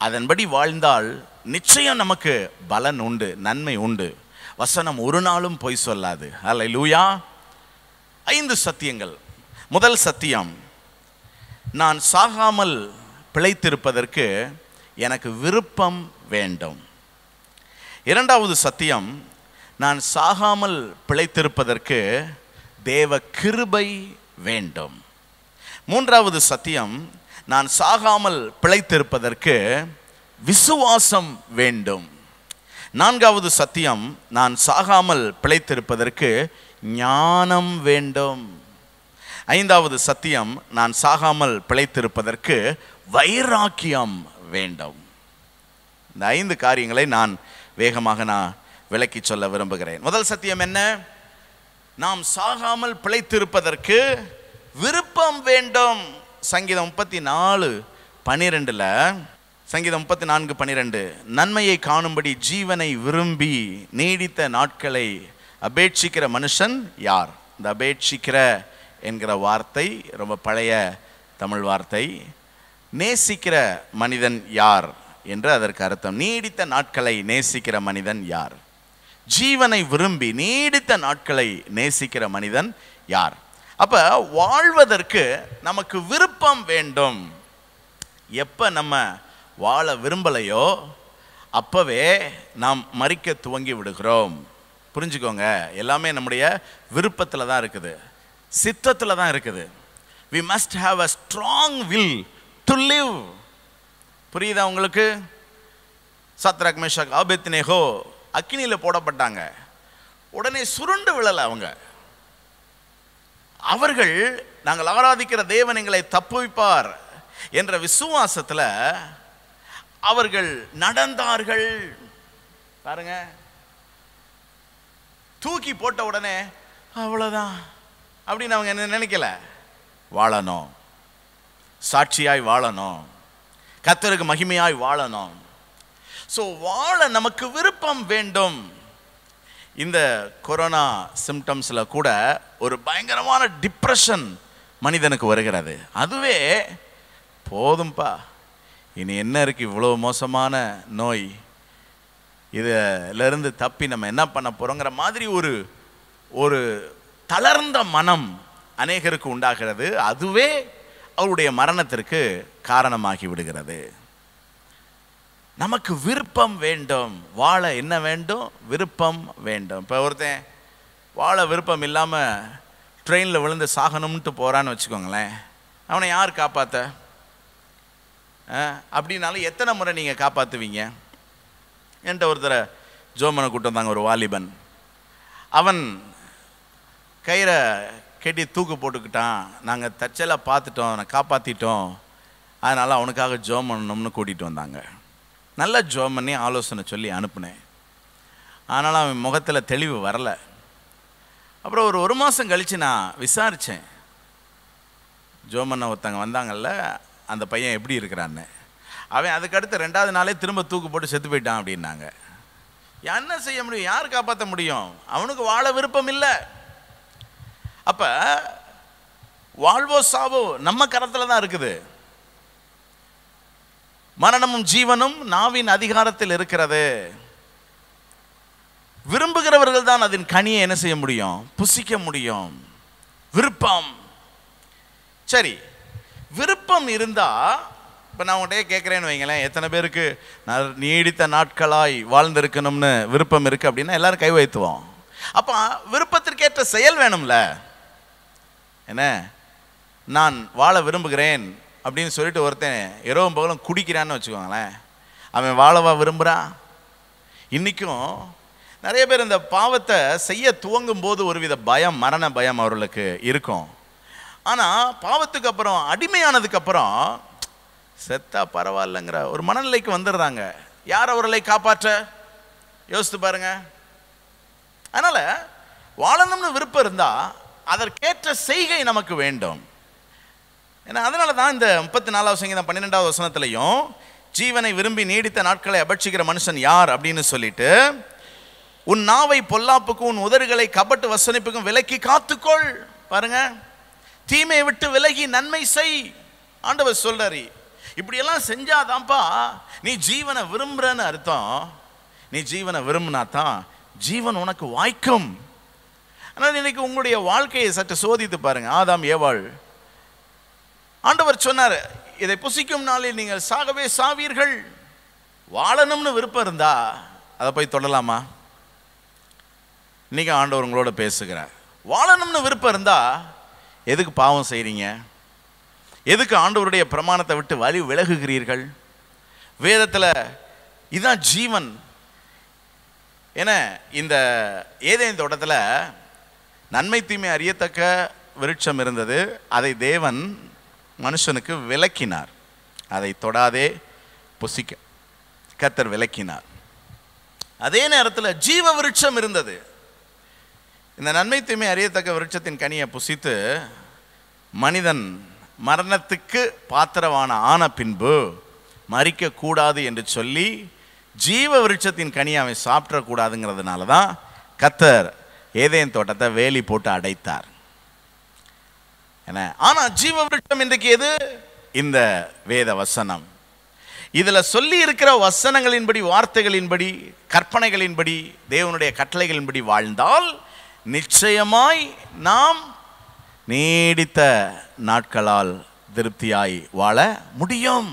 [SPEAKER 1] அதன்படி வாழ்ந்தால் நிச்சயம் நமக்கு பலன் உண்டு நன்மை உண்டு வசனம் ஒரு நாளும் பொய் சொல்லாது அல்ல லூயா ஐந்து சத்தியங்கள் முதல் சத்தியம் நான் சாகாமல் பிழைத்திருப்பதற்கு எனக்கு விருப்பம் வேண்டும் இரண்டாவது சத்தியம் நான் சாகாமல் பிழைத்திருப்பதற்கு தேவ கிருபை வேண்டும் மூன்றாவது சத்தியம் நான் சாகாமல் பிழைத்திருப்பதற்கு விசுவாசம் வேண்டும் நான்காவது சத்தியம் நான் சாகாமல் பிழைத்திருப்பதற்கு ஞானம் வேண்டும் ஐந்தாவது சத்தியம் நான் சாகாமல் பிழைத்திருப்பதற்கு வைராக்கியம் வேண்டும் இந்த ஐந்து காரியங்களை நான் வேகமாக நான் விளக்கி சொல்ல விரும்புகிறேன் முதல் சத்தியம் என்ன நாம் சாகாமல் பிழைத்திருப்பதற்கு விருப்பம் வேண்டும் சங்கீதம் முப்பத்தி நாலு பனிரெண்டுல சங்கீதம் முப்பத்தி நான்கு பனிரெண்டு நன்மையை காணும்படி ஜீவனை விரும்பி நீடித்த நாட்களை அபேட்சிக்கிற மனுஷன் யார் இந்த அபேட்சிக்கிற என்கிற வார்த்தை ரொம்ப பழைய தமிழ் வார்த்தை நேசிக்கிற மனிதன் யார் என்று அதற்கு அர்த்தம் நீடித்த நாட்களை நேசிக்கிற மனிதன் யார் ஜீவனை விரும்பி நீடித்த நாட்களை நேசிக்கிற மனிதன் யார் அப்போ வாழ்வதற்கு நமக்கு விருப்பம் வேண்டும் எப்போ நம்ம வாழ விரும்பலையோ அப்போவே நாம் மறிக்க துவங்கி விடுகிறோம் புரிஞ்சுக்கோங்க எல்லாமே நம்முடைய விருப்பத்தில் தான் இருக்குது சித்தத்தில் தான் இருக்குது we must have a strong will to live புரியுதா உங்களுக்கு சத்ராக் மேஷாக் ஆபெத்னேகோ அக்னியில் போடப்பட்டாங்க உடனே சுருண்டு விழலை அவங்க அவர்கள் நாங்கள் ஆராதிக்கிற தேவன் எங்களை தப்புவிப்பார் என்ற விசுவாசத்தில் அவர்கள் நடந்தார்கள் பாருங்க தூக்கி போட்ட உடனே அவ்வளோதான் அப்படின்னு அவங்க என்ன நினைக்கல வாழணும் சாட்சியாய் வாழணும் கத்தருக்கு மகிமையாய் வாழணும் ஸோ வாழ நமக்கு விருப்பம் வேண்டும் இந்த கொரோனா சிம்டம்ஸில் கூட ஒரு பயங்கரமான டிப்ரெஷன் மனிதனுக்கு வருகிறது அதுவே போதும்பா இனி என்ன இருக்குது இவ்வளோ மோசமான நோய் இதிலிருந்து தப்பி நம்ம என்ன பண்ண போகிறோங்கிற மாதிரி ஒரு ஒரு தளர்ந்த மனம் அநேகருக்கு உண்டாகிறது அதுவே அவருடைய மரணத்திற்கு காரணமாகி விடுகிறது நமக்கு விருப்பம் வேண்டும் வாழ என்ன வேண்டும் விருப்பம் வேண்டும் இப்போ ஒருத்தன் வாழ விருப்பம் இல்லாமல் ட்ரெயினில் விழுந்து சாகணும்ன்ட்டு போகிறான்னு வச்சுக்கோங்களேன் அவனை யார் காப்பாற்ற அப்படின்னாலும் எத்தனை முறை நீங்கள் காப்பாற்றுவீங்க என்கிட்ட ஒருத்தரை ஜோமனை கூட்டம் வந்தாங்க ஒரு வாலிபன் அவன் கயிறை கெட்டி தூக்கு போட்டுக்கிட்டான் நாங்கள் தச்சலாக பார்த்துட்டோம் நான் காப்பாற்றிட்டோம் அதனால் அவனுக்காக ஜோமனம்னு கூட்டிகிட்டு வந்தாங்க நல்லா ஜோம் பண்ணி ஆலோசனை சொல்லி அனுப்புனேன் ஆனால் அவன் முகத்தில் தெளிவு வரலை அப்புறம் ஒரு ஒரு மாதம் கழித்து நான் விசாரித்தேன் பண்ண ஒருத்தங்க வந்தாங்கல்ல அந்த பையன் எப்படி இருக்கிறான்னு அவன் அதுக்கடுத்து ரெண்டாவது நாளே திரும்ப தூக்கு போட்டு செத்து போயிட்டான் அப்படின்னாங்க என்ன செய்ய முடியும் யார் காப்பாற்ற முடியும் அவனுக்கு வாழ விருப்பம் இல்லை அப்போ வாழ்வோ சாவோ நம்ம கரத்தில் தான் இருக்குது மரணமும் ஜீவனும் நாவின் அதிகாரத்தில் இருக்கிறது விரும்புகிறவர்கள் தான் அதன் கனியை என்ன செய்ய முடியும் புசிக்க முடியும் விருப்பம் சரி விருப்பம் இருந்தால் இப்போ நான் உங்கள்கிட்ட கேட்குறேன்னு வைங்களேன் எத்தனை பேருக்கு நீடித்த நாட்களாய் வாழ்ந்திருக்கணும்னு விருப்பம் இருக்குது அப்படின்னா எல்லாரும் கை வைத்துவோம் அப்போ விருப்பத்திற்கேற்ற செயல் வேணும்ல என்ன நான் வாழ விரும்புகிறேன் அப்படின்னு சொல்லிட்டு ஒருத்தன் இரவும் பகலும் குடிக்கிறான்னு வச்சுக்கோங்களேன் அவன் வாழவா விரும்புகிறான் இன்றைக்கும் நிறைய பேர் இந்த பாவத்தை செய்ய துவங்கும் போது ஒருவித பயம் மரண பயம் அவர்களுக்கு இருக்கும் ஆனால் பாவத்துக்கு அப்புறம் அடிமையானதுக்கப்புறம் செத்தா பரவாயில்லைங்கிற ஒரு மனநிலைக்கு வந்துடுறாங்க யார் அவர்களை காப்பாற்ற யோசித்து பாருங்க அதனால் வாழணும்னு விருப்பம் இருந்தால் அதற்கேற்ற செய்கை நமக்கு வேண்டும் ஏன்னா அதனால தான் இந்த முப்பத்தி நாலாவது சங்கீதம் பன்னிரெண்டாவது வசனத்துலையும் ஜீவனை விரும்பி நீடித்த நாட்களை அபட்சிக்கிற மனுஷன் யார் அப்படின்னு சொல்லிட்டு உன் நாவை பொல்லாப்புக்கும் உன் உதறுகளை கபட்டு வசனிப்புக்கும் விலக்கி காத்துக்கொள் பாருங்க தீமையை விட்டு விலகி நன்மை செய் ஆண்டவர் சொல்றாரு இப்படியெல்லாம் செஞ்சாதான்ப்பா நீ ஜீவனை விரும்புறன்னு அர்த்தம் நீ ஜீவனை விரும்பினா தான் ஜீவன் உனக்கு வாய்க்கும் ஆனால் இன்னைக்கு உங்களுடைய வாழ்க்கையை சற்று சோதித்து பாருங்க ஆதாம் ஏவாள் ஆண்டவர் சொன்னார் இதை புசிக்கும் நாளில் நீங்கள் சாகவே சாவீர்கள் வாழணும்னு விருப்பம் இருந்தா அதை போய் தொடலாமா இன்னைக்கு ஆண்டவர் உங்களோட பேசுகிறார் வாழணும்னு விருப்பம் இருந்தால் எதுக்கு பாவம் செய்கிறீங்க எதுக்கு ஆண்டவருடைய பிரமாணத்தை விட்டு வழி விலகுகிறீர்கள் வேதத்தில் இதுதான் ஜீவன் ஏன்னா இந்த ஏதேன் தோட்டத்தில் நன்மை தீமை அறியத்தக்க விருட்சம் இருந்தது அதை தேவன் மனுஷனுக்கு விளக்கினார் அதை தொடாதே பொசிக்க கத்தர் விளக்கினார் அதே நேரத்தில் ஜீவ விருட்சம் இருந்தது இந்த நன்மை தூய்மை அறியத்தக்க விருட்சத்தின் கனியை புசித்து மனிதன் மரணத்துக்கு பாத்திரவான ஆன பின்பு மறிக்கக்கூடாது என்று சொல்லி ஜீவ விருட்சத்தின் கனியை அவன் சாப்பிடக்கூடாதுங்கிறதுனால தான் கத்தர் ஏதேன் தோட்டத்தை வேலி போட்டு அடைத்தார் என்ன ஆனால் ஜீவ விருட்சம் இன்றைக்கு எது இந்த வேத வசனம் இதில் சொல்லி இருக்கிற வசனங்களின்படி வார்த்தைகளின்படி கற்பனைகளின்படி தேவனுடைய கட்டளைகளின்படி வாழ்ந்தால் நிச்சயமாய் நாம் நீடித்த நாட்களால் திருப்தியாய் வாழ முடியும்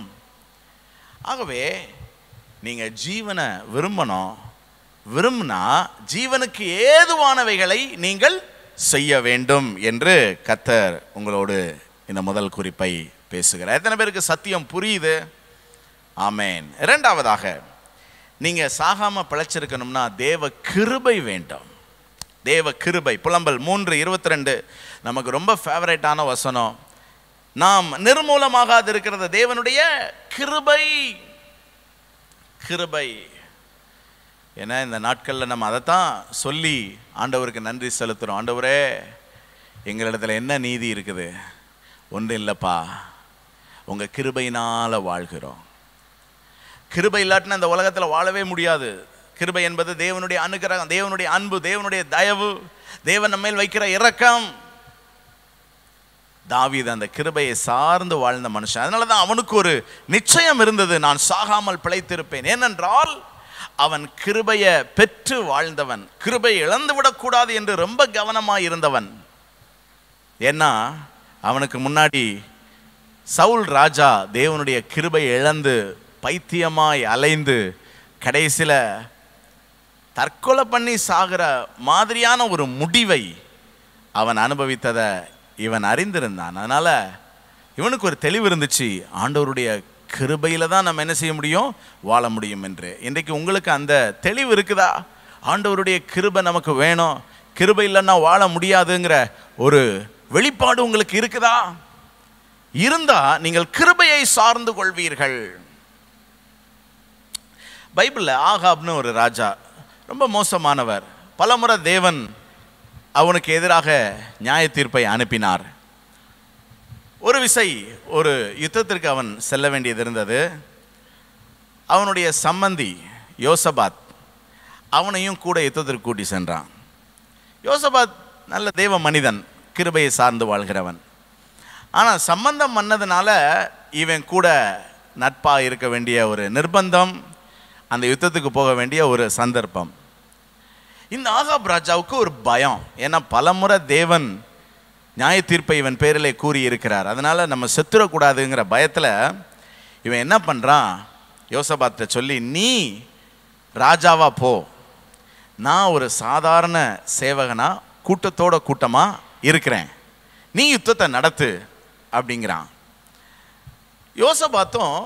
[SPEAKER 1] ஆகவே நீங்கள் ஜீவனை விரும்பணும் விரும்பினா ஜீவனுக்கு ஏதுவானவைகளை நீங்கள் செய்ய வேண்டும் என்று கத்தர் உங்களோடு இந்த முதல் குறிப்பை பேசுகிறார் எத்தனை பேருக்கு சத்தியம் புரியுது ஆமேன் இரண்டாவதாக நீங்கள் சாகாமல் பிழைச்சிருக்கணும்னா தேவ கிருபை வேண்டும் தேவ கிருபை புலம்பல் மூன்று இருபத்தி ரெண்டு நமக்கு ரொம்ப ஃபேவரேட்டான வசனம் நாம் நிர்மூலமாகாது இருக்கிறது தேவனுடைய கிருபை கிருபை ஏன்னா இந்த நாட்களில் நம்ம அதை தான் சொல்லி ஆண்டவருக்கு நன்றி செலுத்துகிறோம் ஆண்டவரே எங்களிடத்துல என்ன நீதி இருக்குது ஒன்றும் இல்லைப்பா உங்கள் கிருபையினால் வாழ்கிறோம் கிருபை இல்லாட்டினா இந்த உலகத்தில் வாழவே முடியாது கிருபை என்பது தேவனுடைய அனுகிரகம் தேவனுடைய அன்பு தேவனுடைய தயவு தேவன் நம்மேல் வைக்கிற இரக்கம் தாவிது அந்த கிருபையை சார்ந்து வாழ்ந்த மனுஷன் அதனால தான் அவனுக்கு ஒரு நிச்சயம் இருந்தது நான் சாகாமல் பிழைத்திருப்பேன் ஏனென்றால் அவன் கிருபைய பெற்று வாழ்ந்தவன் கிருபை இழந்து விடக்கூடாது என்று ரொம்ப கவனமாக இருந்தவன் ஏன்னா அவனுக்கு முன்னாடி சவுல் ராஜா தேவனுடைய கிருபை இழந்து பைத்தியமாய் அலைந்து கடைசியில் தற்கொலை பண்ணி சாகிற மாதிரியான ஒரு முடிவை அவன் அனுபவித்ததை இவன் அறிந்திருந்தான் அதனால் இவனுக்கு ஒரு தெளிவு இருந்துச்சு ஆண்டவருடைய கிருபையில் தான் நம்ம என்ன செய்ய முடியும் வாழ முடியும் என்று இன்றைக்கு உங்களுக்கு அந்த தெளிவு இருக்குதா ஆண்டவருடைய கிருபை நமக்கு வேணும் கிருபை இல்லைன்னா வாழ முடியாதுங்கிற ஒரு வெளிப்பாடு உங்களுக்கு இருக்குதா இருந்தால் நீங்கள் கிருபையை சார்ந்து கொள்வீர்கள் பைபிளில் ஆகாப்னு ஒரு ராஜா ரொம்ப மோசமானவர் பலமுறை தேவன் அவனுக்கு எதிராக நியாய தீர்ப்பை அனுப்பினார் ஒரு விசை ஒரு யுத்தத்திற்கு அவன் செல்ல வேண்டியது இருந்தது அவனுடைய சம்மந்தி யோசபாத் அவனையும் கூட யுத்தத்திற்கு கூட்டி சென்றான் யோசபாத் நல்ல தெய்வ மனிதன் கிருபையை சார்ந்து வாழ்கிறவன் ஆனால் சம்பந்தம் பண்ணதுனால இவன் கூட நட்பாக இருக்க வேண்டிய ஒரு நிர்பந்தம் அந்த யுத்தத்துக்கு போக வேண்டிய ஒரு சந்தர்ப்பம் இந்த ஆகாப் ராஜாவுக்கு ஒரு பயம் ஏன்னா பலமுறை தேவன் நியாய தீர்ப்பை இவன் பேரில் கூறியிருக்கிறார் அதனால் நம்ம செத்துடக்கூடாதுங்கிற பயத்தில் இவன் என்ன பண்ணுறான் யோசபாத்தை சொல்லி நீ ராஜாவா போ நான் ஒரு சாதாரண சேவகனாக கூட்டத்தோட கூட்டமாக இருக்கிறேன் நீ யுத்தத்தை நடத்து அப்படிங்கிறான் யோசபாத்தும்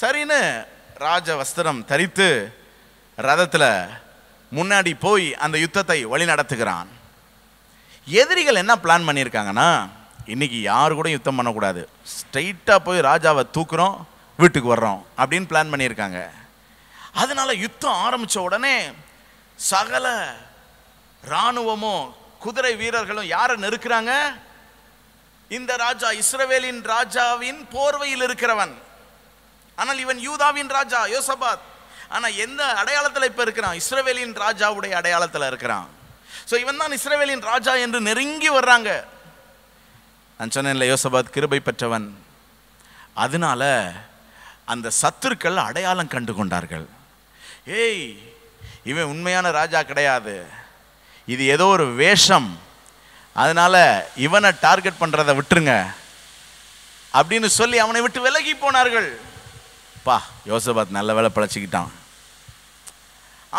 [SPEAKER 1] சரின்னு ராஜ வஸ்திரம் தரித்து ரதத்தில் முன்னாடி போய் அந்த யுத்தத்தை வழி நடத்துகிறான் எதிரிகள் என்ன பிளான் பண்ணியிருக்காங்கன்னா இன்றைக்கி யார் கூட யுத்தம் பண்ணக்கூடாது ஸ்ட்ரைட்டாக போய் ராஜாவை தூக்குறோம் வீட்டுக்கு வர்றோம் அப்படின்னு பிளான் பண்ணியிருக்காங்க அதனால் யுத்தம் ஆரம்பித்த உடனே சகல இராணுவமும் குதிரை வீரர்களும் யாரை நெருக்கிறாங்க இந்த ராஜா இஸ்ரவேலின் ராஜாவின் போர்வையில் இருக்கிறவன் ஆனால் இவன் யூதாவின் ராஜா யோசபாத் ஆனால் எந்த அடையாளத்தில் இப்போ இருக்கிறான் இஸ்ரவேலின் ராஜாவுடைய அடையாளத்தில் இருக்கிறான் ஸோ இவன் தான் இஸ்ரேவேலின் ராஜா என்று நெருங்கி வர்றாங்க நான் சொன்னேன்ல யோசபாத் கிருபை பெற்றவன் அதனால அந்த சத்துருக்கள் அடையாளம் கண்டு கொண்டார்கள் ஏய் இவன் உண்மையான ராஜா கிடையாது இது ஏதோ ஒரு வேஷம் அதனால் இவனை டார்கெட் பண்ணுறதை விட்டுருங்க அப்படின்னு சொல்லி அவனை விட்டு விலகி போனார்கள் பா யோசபாத் நல்ல வேலை பழச்சிக்கிட்டான்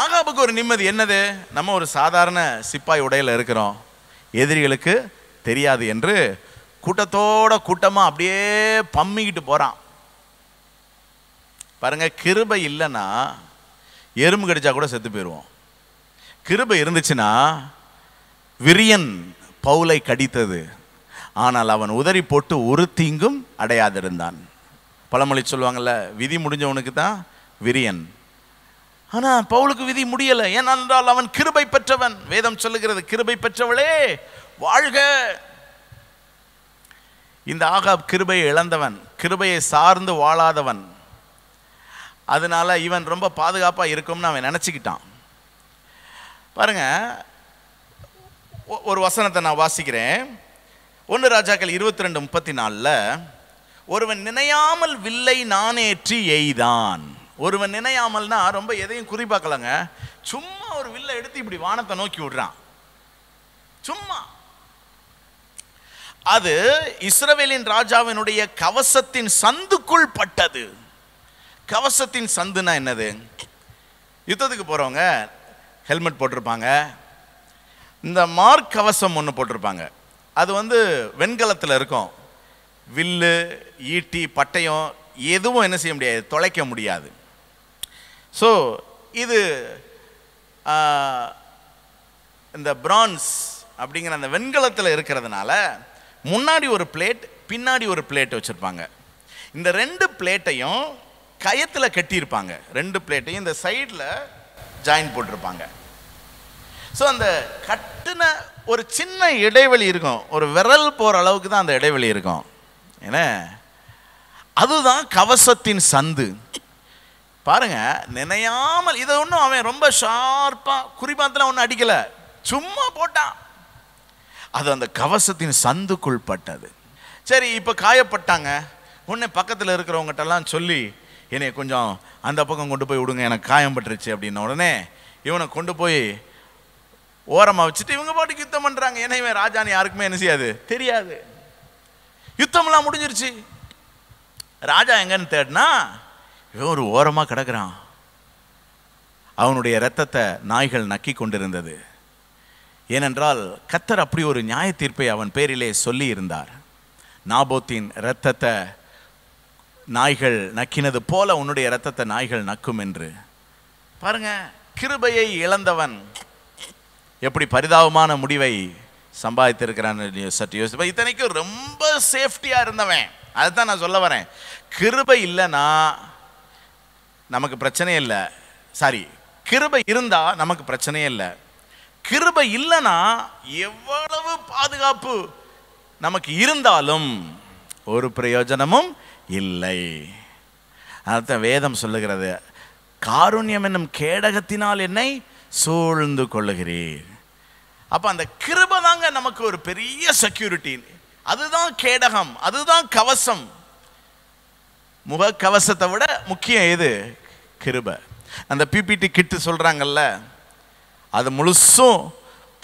[SPEAKER 1] ஆகாபுக்கு ஒரு நிம்மதி என்னது நம்ம ஒரு சாதாரண சிப்பாய் உடையில் இருக்கிறோம் எதிரிகளுக்கு தெரியாது என்று கூட்டத்தோட கூட்டமாக அப்படியே பம்மிக்கிட்டு போகிறான் பாருங்க கிருபை இல்லைன்னா எறும்பு கடிச்சா கூட செத்து போயிடுவோம் கிருபை இருந்துச்சுன்னா விரியன் பவுலை கடித்தது ஆனால் அவன் உதறி போட்டு ஒரு தீங்கும் அடையாதிருந்தான் பழமொழி சொல்லுவாங்கள்ல விதி முடிஞ்சவனுக்கு தான் விரியன் ஆனால் பவுலுக்கு விதி முடியலை ஏனென்றால் அவன் கிருபை பெற்றவன் வேதம் சொல்லுகிறது கிருபை பெற்றவளே வாழ்க இந்த ஆகாப் கிருபையை இழந்தவன் கிருபையை சார்ந்து வாழாதவன் அதனால் இவன் ரொம்ப பாதுகாப்பாக இருக்கும்னு அவன் நினச்சிக்கிட்டான் பாருங்கள் ஒரு வசனத்தை நான் வாசிக்கிறேன் ஒன்று ராஜாக்கள் இருபத்தி ரெண்டு முப்பத்தி நாலில் ஒருவன் நினையாமல் வில்லை நானேற்றி எய்தான் ஒருவன் நினையாமல்னா ரொம்ப எதையும் குறிப்பாக்கலங்க சும்மா ஒரு வில்ல எடுத்து இப்படி வானத்தை நோக்கி விடுறான் சும்மா அது இஸ்ரவேலின் ராஜாவினுடைய கவசத்தின் சந்துக்குள் பட்டது கவசத்தின் சந்துனா என்னது யுத்தத்துக்கு போகிறவங்க ஹெல்மெட் போட்டிருப்பாங்க இந்த மார்க் கவசம் ஒன்று போட்டிருப்பாங்க அது வந்து வெண்கலத்தில் இருக்கும் வில்லு ஈட்டி பட்டயம் எதுவும் என்ன செய்ய முடியாது தொலைக்க முடியாது ஸோ இது இந்த பிரான்ஸ் அப்படிங்கிற அந்த வெண்கலத்தில் இருக்கிறதுனால முன்னாடி ஒரு பிளேட் பின்னாடி ஒரு பிளேட் வச்சுருப்பாங்க இந்த ரெண்டு பிளேட்டையும் கயத்தில் கட்டியிருப்பாங்க ரெண்டு பிளேட்டையும் இந்த சைடில் ஜாயின் போட்டிருப்பாங்க ஸோ அந்த கட்டின ஒரு சின்ன இடைவெளி இருக்கும் ஒரு விரல் போகிற அளவுக்கு தான் அந்த இடைவெளி இருக்கும் ஏன்னா அதுதான் கவசத்தின் சந்து பாருங்க நினையாமல் இதை ஒன்றும் அவன் ரொம்ப ஷார்ப்பாக குறிப்பாத்தில் ஒன்றும் அடிக்கலை சும்மா போட்டான் அது அந்த கவசத்தின் சந்துக்குள் பட்டது சரி இப்போ காயப்பட்டாங்க உடனே பக்கத்தில் இருக்கிறவங்ககிட்டலாம் சொல்லி என்னை கொஞ்சம் அந்த பக்கம் கொண்டு போய் விடுங்க எனக்கு காயம் பட்டுருச்சு அப்படின்ன உடனே இவனை கொண்டு போய் ஓரமாக வச்சுட்டு இவங்க பாட்டுக்கு யுத்தம் பண்ணுறாங்க ஏன்னா இவன் யாருக்குமே என்ன செய்யாது தெரியாது யுத்தம்லாம் முடிஞ்சிருச்சு ராஜா எங்கன்னு தேடினா இவன் ஒரு ஓரமாக கிடக்கிறான் அவனுடைய இரத்தத்தை நாய்கள் நக்கி கொண்டிருந்தது ஏனென்றால் கத்தர் அப்படி ஒரு நியாய தீர்ப்பை அவன் பேரிலே சொல்லி இருந்தார் நாபோத்தின் இரத்தத்தை நாய்கள் நக்கினது போல உன்னுடைய இரத்தத்தை நாய்கள் நக்கும் என்று பாருங்க கிருபையை இழந்தவன் எப்படி பரிதாபமான முடிவை சம்பாதித்திருக்கிறான் சற்று யோசிப்ப இத்தனைக்கும் ரொம்ப சேஃப்டியாக இருந்தவன் அதுதான் நான் சொல்ல வரேன் கிருபை இல்லைன்னா நமக்கு பிரச்சனையே இல்லை சாரி கிருபை இருந்தால் நமக்கு பிரச்சனையே இல்லை கிருபை இல்லைன்னா எவ்வளவு பாதுகாப்பு நமக்கு இருந்தாலும் ஒரு பிரயோஜனமும் இல்லை அதுதான் வேதம் சொல்லுகிறது காருண்யம் என்னும் கேடகத்தினால் என்னை சூழ்ந்து கொள்ளுகிறீர் அப்போ அந்த கிருபை தாங்க நமக்கு ஒரு பெரிய செக்யூரிட்டி அதுதான் கேடகம் அதுதான் கவசம் முகக்கவசத்தை விட முக்கியம் எது கிருபை அந்த பிபிடி கிட்டு சொல்கிறாங்கல்ல அது முழுசும்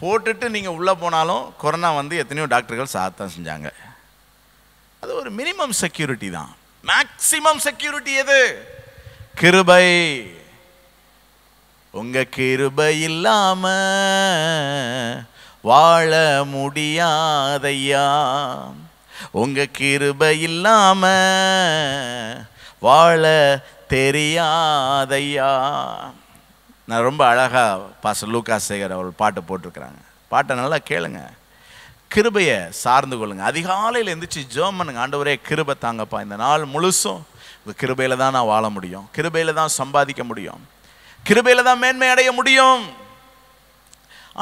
[SPEAKER 1] போட்டுட்டு நீங்கள் உள்ளே போனாலும் கொரோனா வந்து எத்தனையோ டாக்டர்கள் சாத்தான் செஞ்சாங்க அது ஒரு மினிமம் செக்யூரிட்டி தான் மேக்சிமம் செக்யூரிட்டி எது கிருபை உங்க கிருபை இல்லாம வாழ முடியாதையா உங்கள் கிருப இல்லாம வாழ தெரியாதையா நான் ரொம்ப அழகாக பாச லூகா சேகர் அவள் பாட்டு போட்டிருக்கிறாங்க பாட்டை நல்லா கேளுங்க கிருபையை சார்ந்து கொள்ளுங்க அதிகாலையில் எந்திரிச்சு ஜோம் பண்ணுங்க ஆண்டவரே கிருபை தாங்கப்பா இந்த நாள் முழுசும் கிருபையில் தான் நான் வாழ முடியும் கிருபையில் தான் சம்பாதிக்க முடியும் கிருபையில் தான் மேன்மை அடைய முடியும்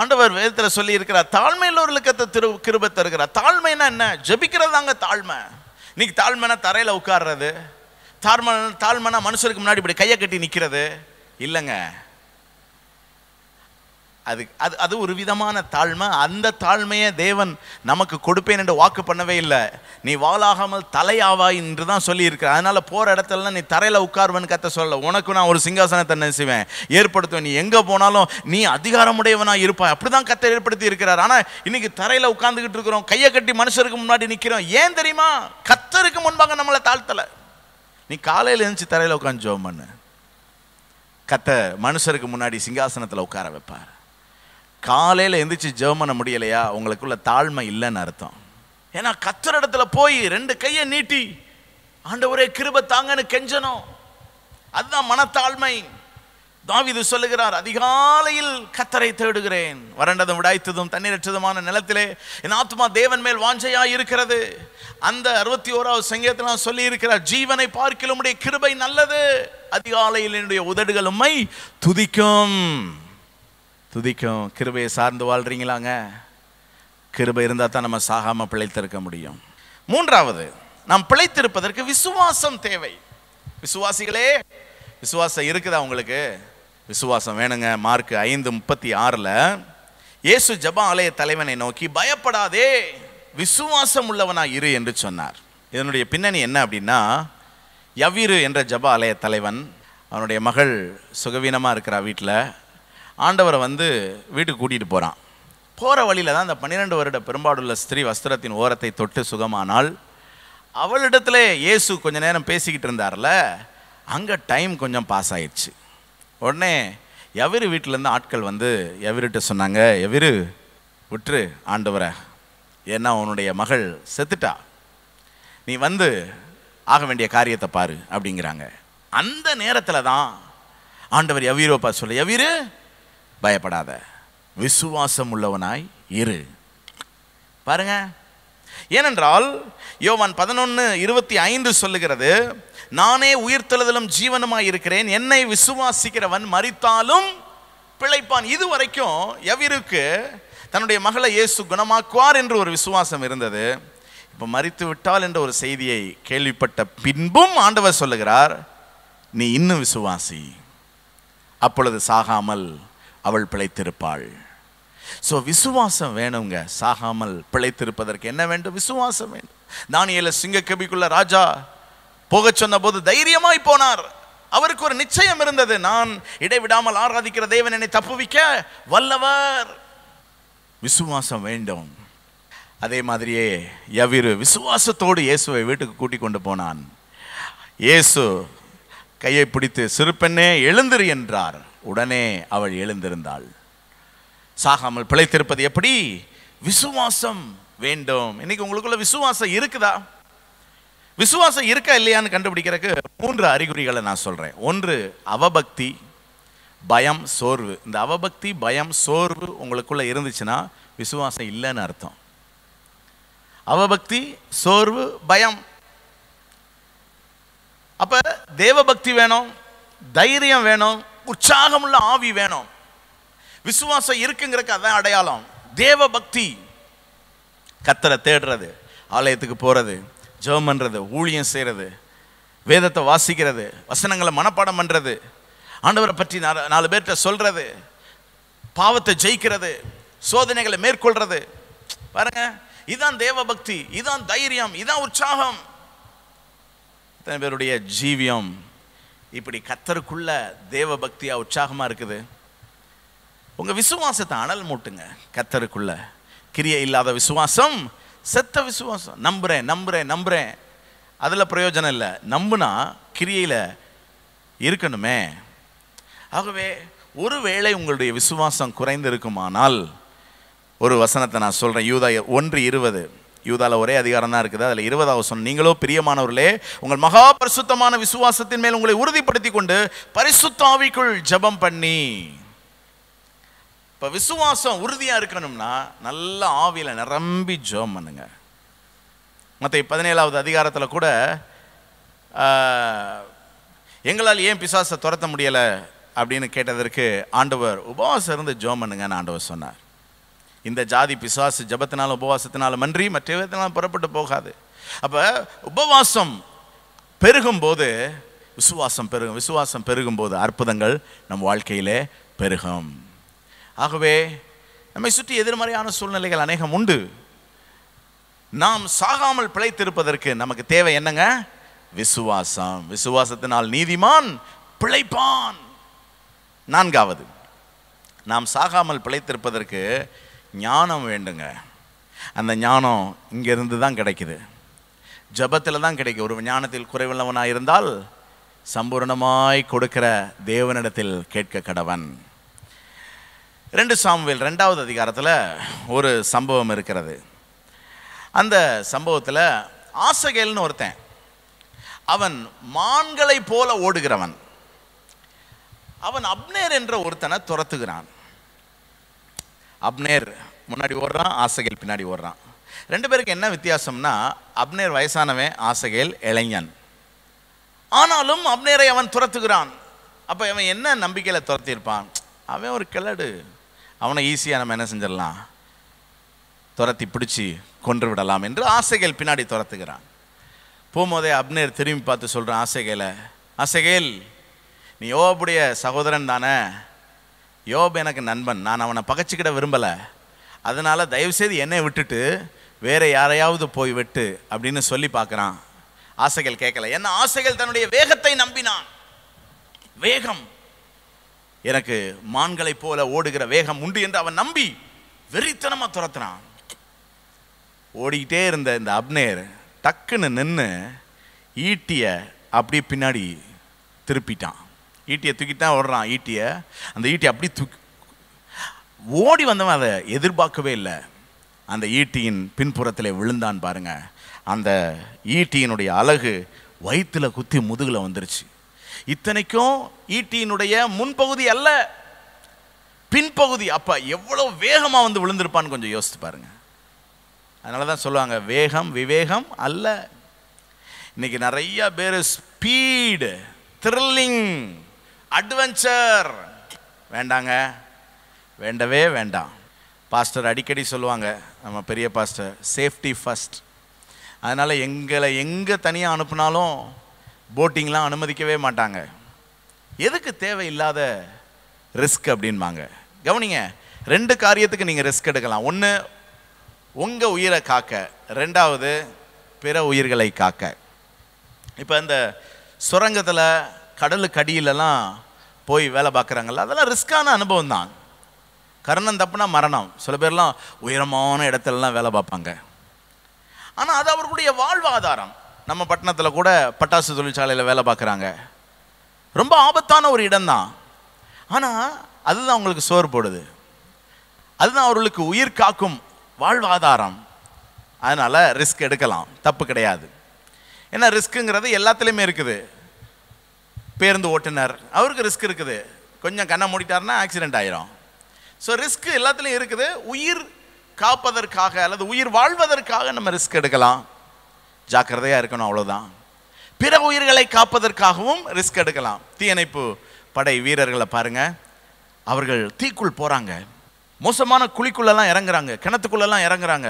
[SPEAKER 1] ஆண்டவர் வேதத்தில் சொல்லி இருக்கிறார் தாழ்மையில் ஒரு இலக்கத்தை திரு கிருபை தருகிறார் தாழ்மைனா என்ன ஜபிக்கிறது தாங்க தாழ்மை இன்னைக்கு தாழ்மைனா தரையில் உட்கார்றது தாழ்மன தாழ்மைனா மனுஷருக்கு முன்னாடி இப்படி கையை கட்டி நிற்கிறது இல்லைங்க அது அது அது ஒரு விதமான தாழ்மை அந்த தாழ்மையை தேவன் நமக்கு கொடுப்பேன் என்று வாக்கு பண்ணவே இல்லை நீ வாழாகாமல் தலையாவா என்று தான் சொல்லியிருக்கிற அதனால் போகிற இடத்துலலாம் நீ தரையில் உட்கார்வன்னு கத்த சொல்ல உனக்கு நான் ஒரு சிங்காசனத்தை நினைச்சுவேன் ஏற்படுத்துவேன் நீ எங்கே போனாலும் நீ அதிகாரமுடையவனாக இருப்பாய் அப்படி தான் கத்தை ஏற்படுத்தி இருக்கிறார் ஆனால் இன்னைக்கு தரையில் உட்காந்துக்கிட்டு இருக்கிறோம் கையை கட்டி மனுஷருக்கு முன்னாடி நிற்கிறோம் ஏன் தெரியுமா கத்தருக்கு முன்பாக நம்மளை தாழ்த்தலை நீ காலையில் எழுந்துச்சு தரையில் உட்காந்து ஜோம் பண்ணு கத்தை மனுஷருக்கு முன்னாடி சிங்காசனத்தில் உட்கார வைப்பார் காலையில் எந்திரிச்சு ஜெபம் முடியலையா உங்களுக்குள்ள தாழ்மை இல்லைன்னு அர்த்தம் ஏன்னா கத்துற இடத்துல போய் ரெண்டு கையை நீட்டி ஆண்டவரே கிருப தாங்கன்னு கெஞ்சணும் அதுதான் மனத்தாழ்மை தாவிது சொல்லுகிறார் அதிகாலையில் கத்தரை தேடுகிறேன் வறண்டதும் விடாய்த்ததும் தண்ணீரற்றதுமான நிலத்திலே என் ஆத்மா தேவன் மேல் வாஞ்சையா இருக்கிறது அந்த அறுபத்தி ஓராவது சங்கீதத்தில் சொல்லி இருக்கிறார் ஜீவனை பார்க்கலும் கிருபை நல்லது அதிகாலையில் என்னுடைய உதடுகளுமை துதிக்கும் துதிக்கும் கிருபையை சார்ந்து வாழ்கிறீங்களாங்க கிருபை இருந்தால் தான் நம்ம சாகாமல் பிழைத்திருக்க முடியும் மூன்றாவது நாம் பிழைத்திருப்பதற்கு விசுவாசம் தேவை விசுவாசிகளே விசுவாசம் இருக்குதா உங்களுக்கு விசுவாசம் வேணுங்க மார்க் ஐந்து முப்பத்தி ஆறில் இயேசு ஜபா ஆலய தலைவனை நோக்கி பயப்படாதே விசுவாசம் உள்ளவனாக இரு என்று சொன்னார் இதனுடைய பின்னணி என்ன அப்படின்னா யவிரு என்ற ஜப ஆலய தலைவன் அவனுடைய மகள் சுகவீனமாக இருக்கிறா வீட்டில் ஆண்டவரை வந்து வீட்டுக்கு கூட்டிகிட்டு போகிறான் போகிற வழியில் தான் அந்த பன்னிரெண்டு வருட பெரும்பாடுள்ள ஸ்திரீ வஸ்திரத்தின் ஓரத்தை தொட்டு சுகமானால் அவளிடத்துல இயேசு கொஞ்ச நேரம் பேசிக்கிட்டு இருந்தார்ல அங்கே டைம் கொஞ்சம் பாஸ் ஆயிடுச்சு உடனே எவரு வீட்டிலேருந்து ஆட்கள் வந்து எவர்கிட்ட சொன்னாங்க எவரு விட்டுரு ஆண்டவரை ஏன்னா உன்னுடைய மகள் செத்துட்டா நீ வந்து ஆக வேண்டிய காரியத்தை பாரு அப்படிங்கிறாங்க அந்த நேரத்தில் தான் ஆண்டவர் எவீரோப்பா சொல்ல எவீரு பயப்படாத விசுவாசம் உள்ளவனாய் இரு பாருங்க ஏனென்றால் யோவான் பதினொன்று இருபத்தி ஐந்து சொல்லுகிறது நானே உயிர்த்தெழுதலும் ஜீவனமாய் இருக்கிறேன் என்னை விசுவாசிக்கிறவன் மறித்தாலும் பிழைப்பான் இது வரைக்கும் எவிருக்கு தன்னுடைய மகளை இயேசு குணமாக்குவார் என்று ஒரு விசுவாசம் இருந்தது இப்போ மறித்து விட்டால் என்ற ஒரு செய்தியை கேள்விப்பட்ட பின்பும் ஆண்டவர் சொல்லுகிறார் நீ இன்னும் விசுவாசி அப்பொழுது சாகாமல் அவள் பிழைத்திருப்பாள் ஸோ விசுவாசம் வேணுங்க சாகாமல் பிழைத்திருப்பதற்கு என்ன வேண்டும் விசுவாசம் வேண்டும் தானியல சிங்கக்கபிக்குள்ள ராஜா போக சொன்னபோது தைரியமாய் போனார் அவருக்கு ஒரு நிச்சயம் இருந்தது நான் இடைவிடாமல் ஆராதிக்கிற தேவன் என்னை தப்புவிக்க வல்லவர் விசுவாசம் வேண்டும் அதே மாதிரியே எவ்விரு விசுவாசத்தோடு இயேசுவை வீட்டுக்கு கூட்டிக் கொண்டு போனான் இயேசு கையை பிடித்து சிறுப்பெண்ணே எழுந்திரு என்றார் உடனே அவள் எழுந்திருந்தாள் சாகாமல் பிழைத்திருப்பது எப்படி விசுவாசம் வேண்டும் இன்னைக்கு உங்களுக்குள்ள விசுவாசம் இருக்குதா விசுவாசம் இருக்கா இல்லையான்னு கண்டுபிடிக்கிறதுக்கு மூன்று அறிகுறிகளை நான் சொல்கிறேன் ஒன்று அவபக்தி பயம் சோர்வு இந்த அவபக்தி பயம் சோர்வு உங்களுக்குள்ளே இருந்துச்சுன்னா விசுவாசம் இல்லைன்னு அர்த்தம் அவபக்தி சோர்வு பயம் அப்போ தேவபக்தி வேணும் தைரியம் வேணும் உற்சாகமுள்ள ஆவி வேணும் விசுவாசம் இருக்குங்கிறக்கு அதான் அடையாளம் தேவ பக்தி கத்தரை தேடுறது ஆலயத்துக்கு போகிறது ஜெபம் பண்ணுறது ஊழியம் செய்கிறது வேதத்தை வாசிக்கிறது வசனங்களை மனப்பாடம் பண்ணுறது ஆண்டவரை பற்றி நாலு பேர்கிட்ட சொல்கிறது பாவத்தை ஜெயிக்கிறது சோதனைகளை மேற்கொள்கிறது பாருங்க இதுதான் தேவ பக்தி இதான் தைரியம் இதுதான் உற்சாகம் இத்தனை பேருடைய ஜீவியம் இப்படி கத்தருக்குள்ள தேவ பக்தியா உற்சாகமாக இருக்குது உங்கள் விசுவாசத்தை அனல் மூட்டுங்க கத்தருக்குள்ள கிரியை இல்லாத விசுவாசம் செத்த விசுவாசம் நம்புகிறேன் நம்புகிறேன் நம்புகிறேன் அதில் பிரயோஜனம் இல்லை நம்புனா கிரியையில் இருக்கணுமே ஆகவே ஒருவேளை உங்களுடைய விசுவாசம் குறைந்து இருக்குமானால் ஒரு வசனத்தை நான் சொல்கிறேன் யூதா ஒன்று இருபது யூதாவில் ஒரே அதிகாரம் தான் இருக்குது அதில் இருபதாவது சொன்ன நீங்களோ பிரியமானவர்களே உங்கள் மகா பரிசுத்தமான விசுவாசத்தின் மேல் உங்களை உறுதிப்படுத்தி கொண்டு பரிசுத்தாவிக்குள் ஜபம் பண்ணி இப்போ விசுவாசம் உறுதியாக இருக்கணும்னா நல்ல ஆவியில் நிரம்பி ஜபம் பண்ணுங்க மற்ற பதினேழாவது அதிகாரத்தில் கூட எங்களால் ஏன் பிசாசை துரத்த முடியலை அப்படின்னு கேட்டதற்கு ஆண்டவர் உபவாசம் இருந்து ஜோம் பண்ணுங்கன்னு ஆண்டவர் சொன்னார் இந்த ஜாதி பிசாசு ஜபத்தினாலும் உபவாசத்தினாலும் மன்றி மற்ற விதத்தினாலும் புறப்பட்டு போகாது அப்போ உபவாசம் பெருகும்போது விசுவாசம் பெருகும் விசுவாசம் பெருகும்போது அற்புதங்கள் நம் வாழ்க்கையிலே பெருகும் ஆகவே நம்மை சுற்றி எதிர்மறையான சூழ்நிலைகள் அநேகம் உண்டு நாம் சாகாமல் பிழைத்திருப்பதற்கு நமக்கு தேவை என்னங்க விசுவாசம் விசுவாசத்தினால் நீதிமான் பிழைப்பான் நான்காவது நாம் சாகாமல் பிழைத்திருப்பதற்கு ஞானம் வேண்டுங்க அந்த ஞானம் இங்கேருந்து தான் கிடைக்குது ஜபத்தில் தான் கிடைக்கும் ஒரு ஞானத்தில் குறைவுள்ளவனாக இருந்தால் சம்பூர்ணமாய் கொடுக்கிற தேவனிடத்தில் கேட்க கடவன் ரெண்டு சாமுவேல் ரெண்டாவது அதிகாரத்தில் ஒரு சம்பவம் இருக்கிறது அந்த சம்பவத்தில் ஆசகேல்னு ஒருத்தன் அவன் மான்களை போல ஓடுகிறவன் அவன் அப்னேர் என்ற ஒருத்தனை துரத்துகிறான் அப்னேர் முன்னாடி ஓடுறான் ஆசைகள் பின்னாடி ஓடுறான் ரெண்டு பேருக்கு என்ன வித்தியாசம்னா அப்னேர் வயசானவன் ஆசைகள் இளைஞன் ஆனாலும் அப்னேரை அவன் துரத்துகிறான் அப்போ அவன் என்ன நம்பிக்கையில் துரத்தியிருப்பான் அவன் ஒரு கிளடு அவனை ஈஸியாக நம்ம என்ன செஞ்சிடலாம் துரத்தி பிடிச்சி கொன்று விடலாம் என்று ஆசைகள் பின்னாடி துரத்துகிறான் போகும்போதே அப்னேர் திரும்பி பார்த்து சொல்கிறான் ஆசைகளை ஆசைகள் நீ யோவாவுடைய சகோதரன் தானே யோபு எனக்கு நண்பன் நான் அவனை பகச்சிக்கிட விரும்பலை அதனால் தயவுசெய்து என்னை விட்டுட்டு வேறு யாரையாவது போய் வெட்டு அப்படின்னு சொல்லி பார்க்குறான் ஆசைகள் கேட்கல என்ன ஆசைகள் தன்னுடைய வேகத்தை நம்பினான் வேகம் எனக்கு மான்களை போல ஓடுகிற வேகம் உண்டு என்று அவன் நம்பி வெறித்தனமாக துரத்துனான் ஓடிக்கிட்டே இருந்த இந்த அப்னேர் டக்குன்னு நின்று ஈட்டிய அப்படியே பின்னாடி திருப்பிட்டான் ஈட்டியை தூக்கிட்டு தான் ஓடுறான் ஈட்டியை அந்த ஈட்டியை அப்படி தூக்கி ஓடி வந்தவன் அதை எதிர்பார்க்கவே இல்லை அந்த ஈட்டியின் பின்புறத்தில் விழுந்தான் பாருங்க அந்த ஈட்டியினுடைய அழகு வயிற்றில் குத்தி முதுகில் வந்துருச்சு இத்தனைக்கும் ஈட்டியினுடைய முன்பகுதி அல்ல பின்பகுதி அப்போ எவ்வளோ வேகமாக வந்து விழுந்திருப்பான்னு கொஞ்சம் யோசித்து பாருங்கள் அதனால தான் சொல்லுவாங்க வேகம் விவேகம் அல்ல இன்னைக்கு நிறைய பேர் ஸ்பீடு த்ரில்லிங் அட்வென்ச்சர் வேண்டாங்க வேண்டவே வேண்டாம் பாஸ்டர் அடிக்கடி சொல்லுவாங்க நம்ம பெரிய பாஸ்டர் சேஃப்டி ஃபஸ்ட் அதனால் எங்களை எங்கே தனியாக அனுப்புனாலும் போட்டிங்லாம் அனுமதிக்கவே மாட்டாங்க எதுக்கு தேவையில்லாத ரிஸ்க் அப்படின்பாங்க கவனிங்க ரெண்டு காரியத்துக்கு நீங்கள் ரிஸ்க் எடுக்கலாம் ஒன்று உங்கள் உயிரை காக்க ரெண்டாவது பிற உயிர்களை காக்க இப்போ இந்த சுரங்கத்தில் கடலுக்கு அடியிலலாம் போய் வேலை பார்க்குறாங்கல்ல அதெல்லாம் ரிஸ்க்கான அனுபவம் தான் கர்ணம் தப்புனா மரணம் சில பேர்லாம் உயரமான இடத்துலலாம் வேலை பார்ப்பாங்க ஆனால் அது அவர்களுடைய வாழ்வாதாரம் நம்ம பட்டணத்தில் கூட பட்டாசு தொழிற்சாலையில் வேலை பார்க்குறாங்க ரொம்ப ஆபத்தான ஒரு இடம்தான் ஆனால் அதுதான் அவங்களுக்கு சோறு போடுது அதுதான் அவர்களுக்கு உயிர் காக்கும் வாழ்வாதாரம் அதனால் ரிஸ்க் எடுக்கலாம் தப்பு கிடையாது ஏன்னா ரிஸ்க்குங்கிறது எல்லாத்துலேயுமே இருக்குது பேருந்து ஓட்டுநர் அவருக்கு ரிஸ்க் இருக்குது கொஞ்சம் கண்ணை மூடிட்டார்னா ஆக்சிடெண்ட் ஆயிரும் ஸோ ரிஸ்க் எல்லாத்துலேயும் இருக்குது உயிர் காப்பதற்காக அல்லது உயிர் வாழ்வதற்காக நம்ம ரிஸ்க் எடுக்கலாம் ஜாக்கிரதையாக இருக்கணும் அவ்வளோதான் பிற உயிர்களை காப்பதற்காகவும் ரிஸ்க் எடுக்கலாம் தீயணைப்பு படை வீரர்களை பாருங்கள் அவர்கள் தீக்குள் போகிறாங்க மோசமான குழிக்குள்ளெல்லாம் இறங்குறாங்க கிணத்துக்குள்ளெல்லாம் இறங்குறாங்க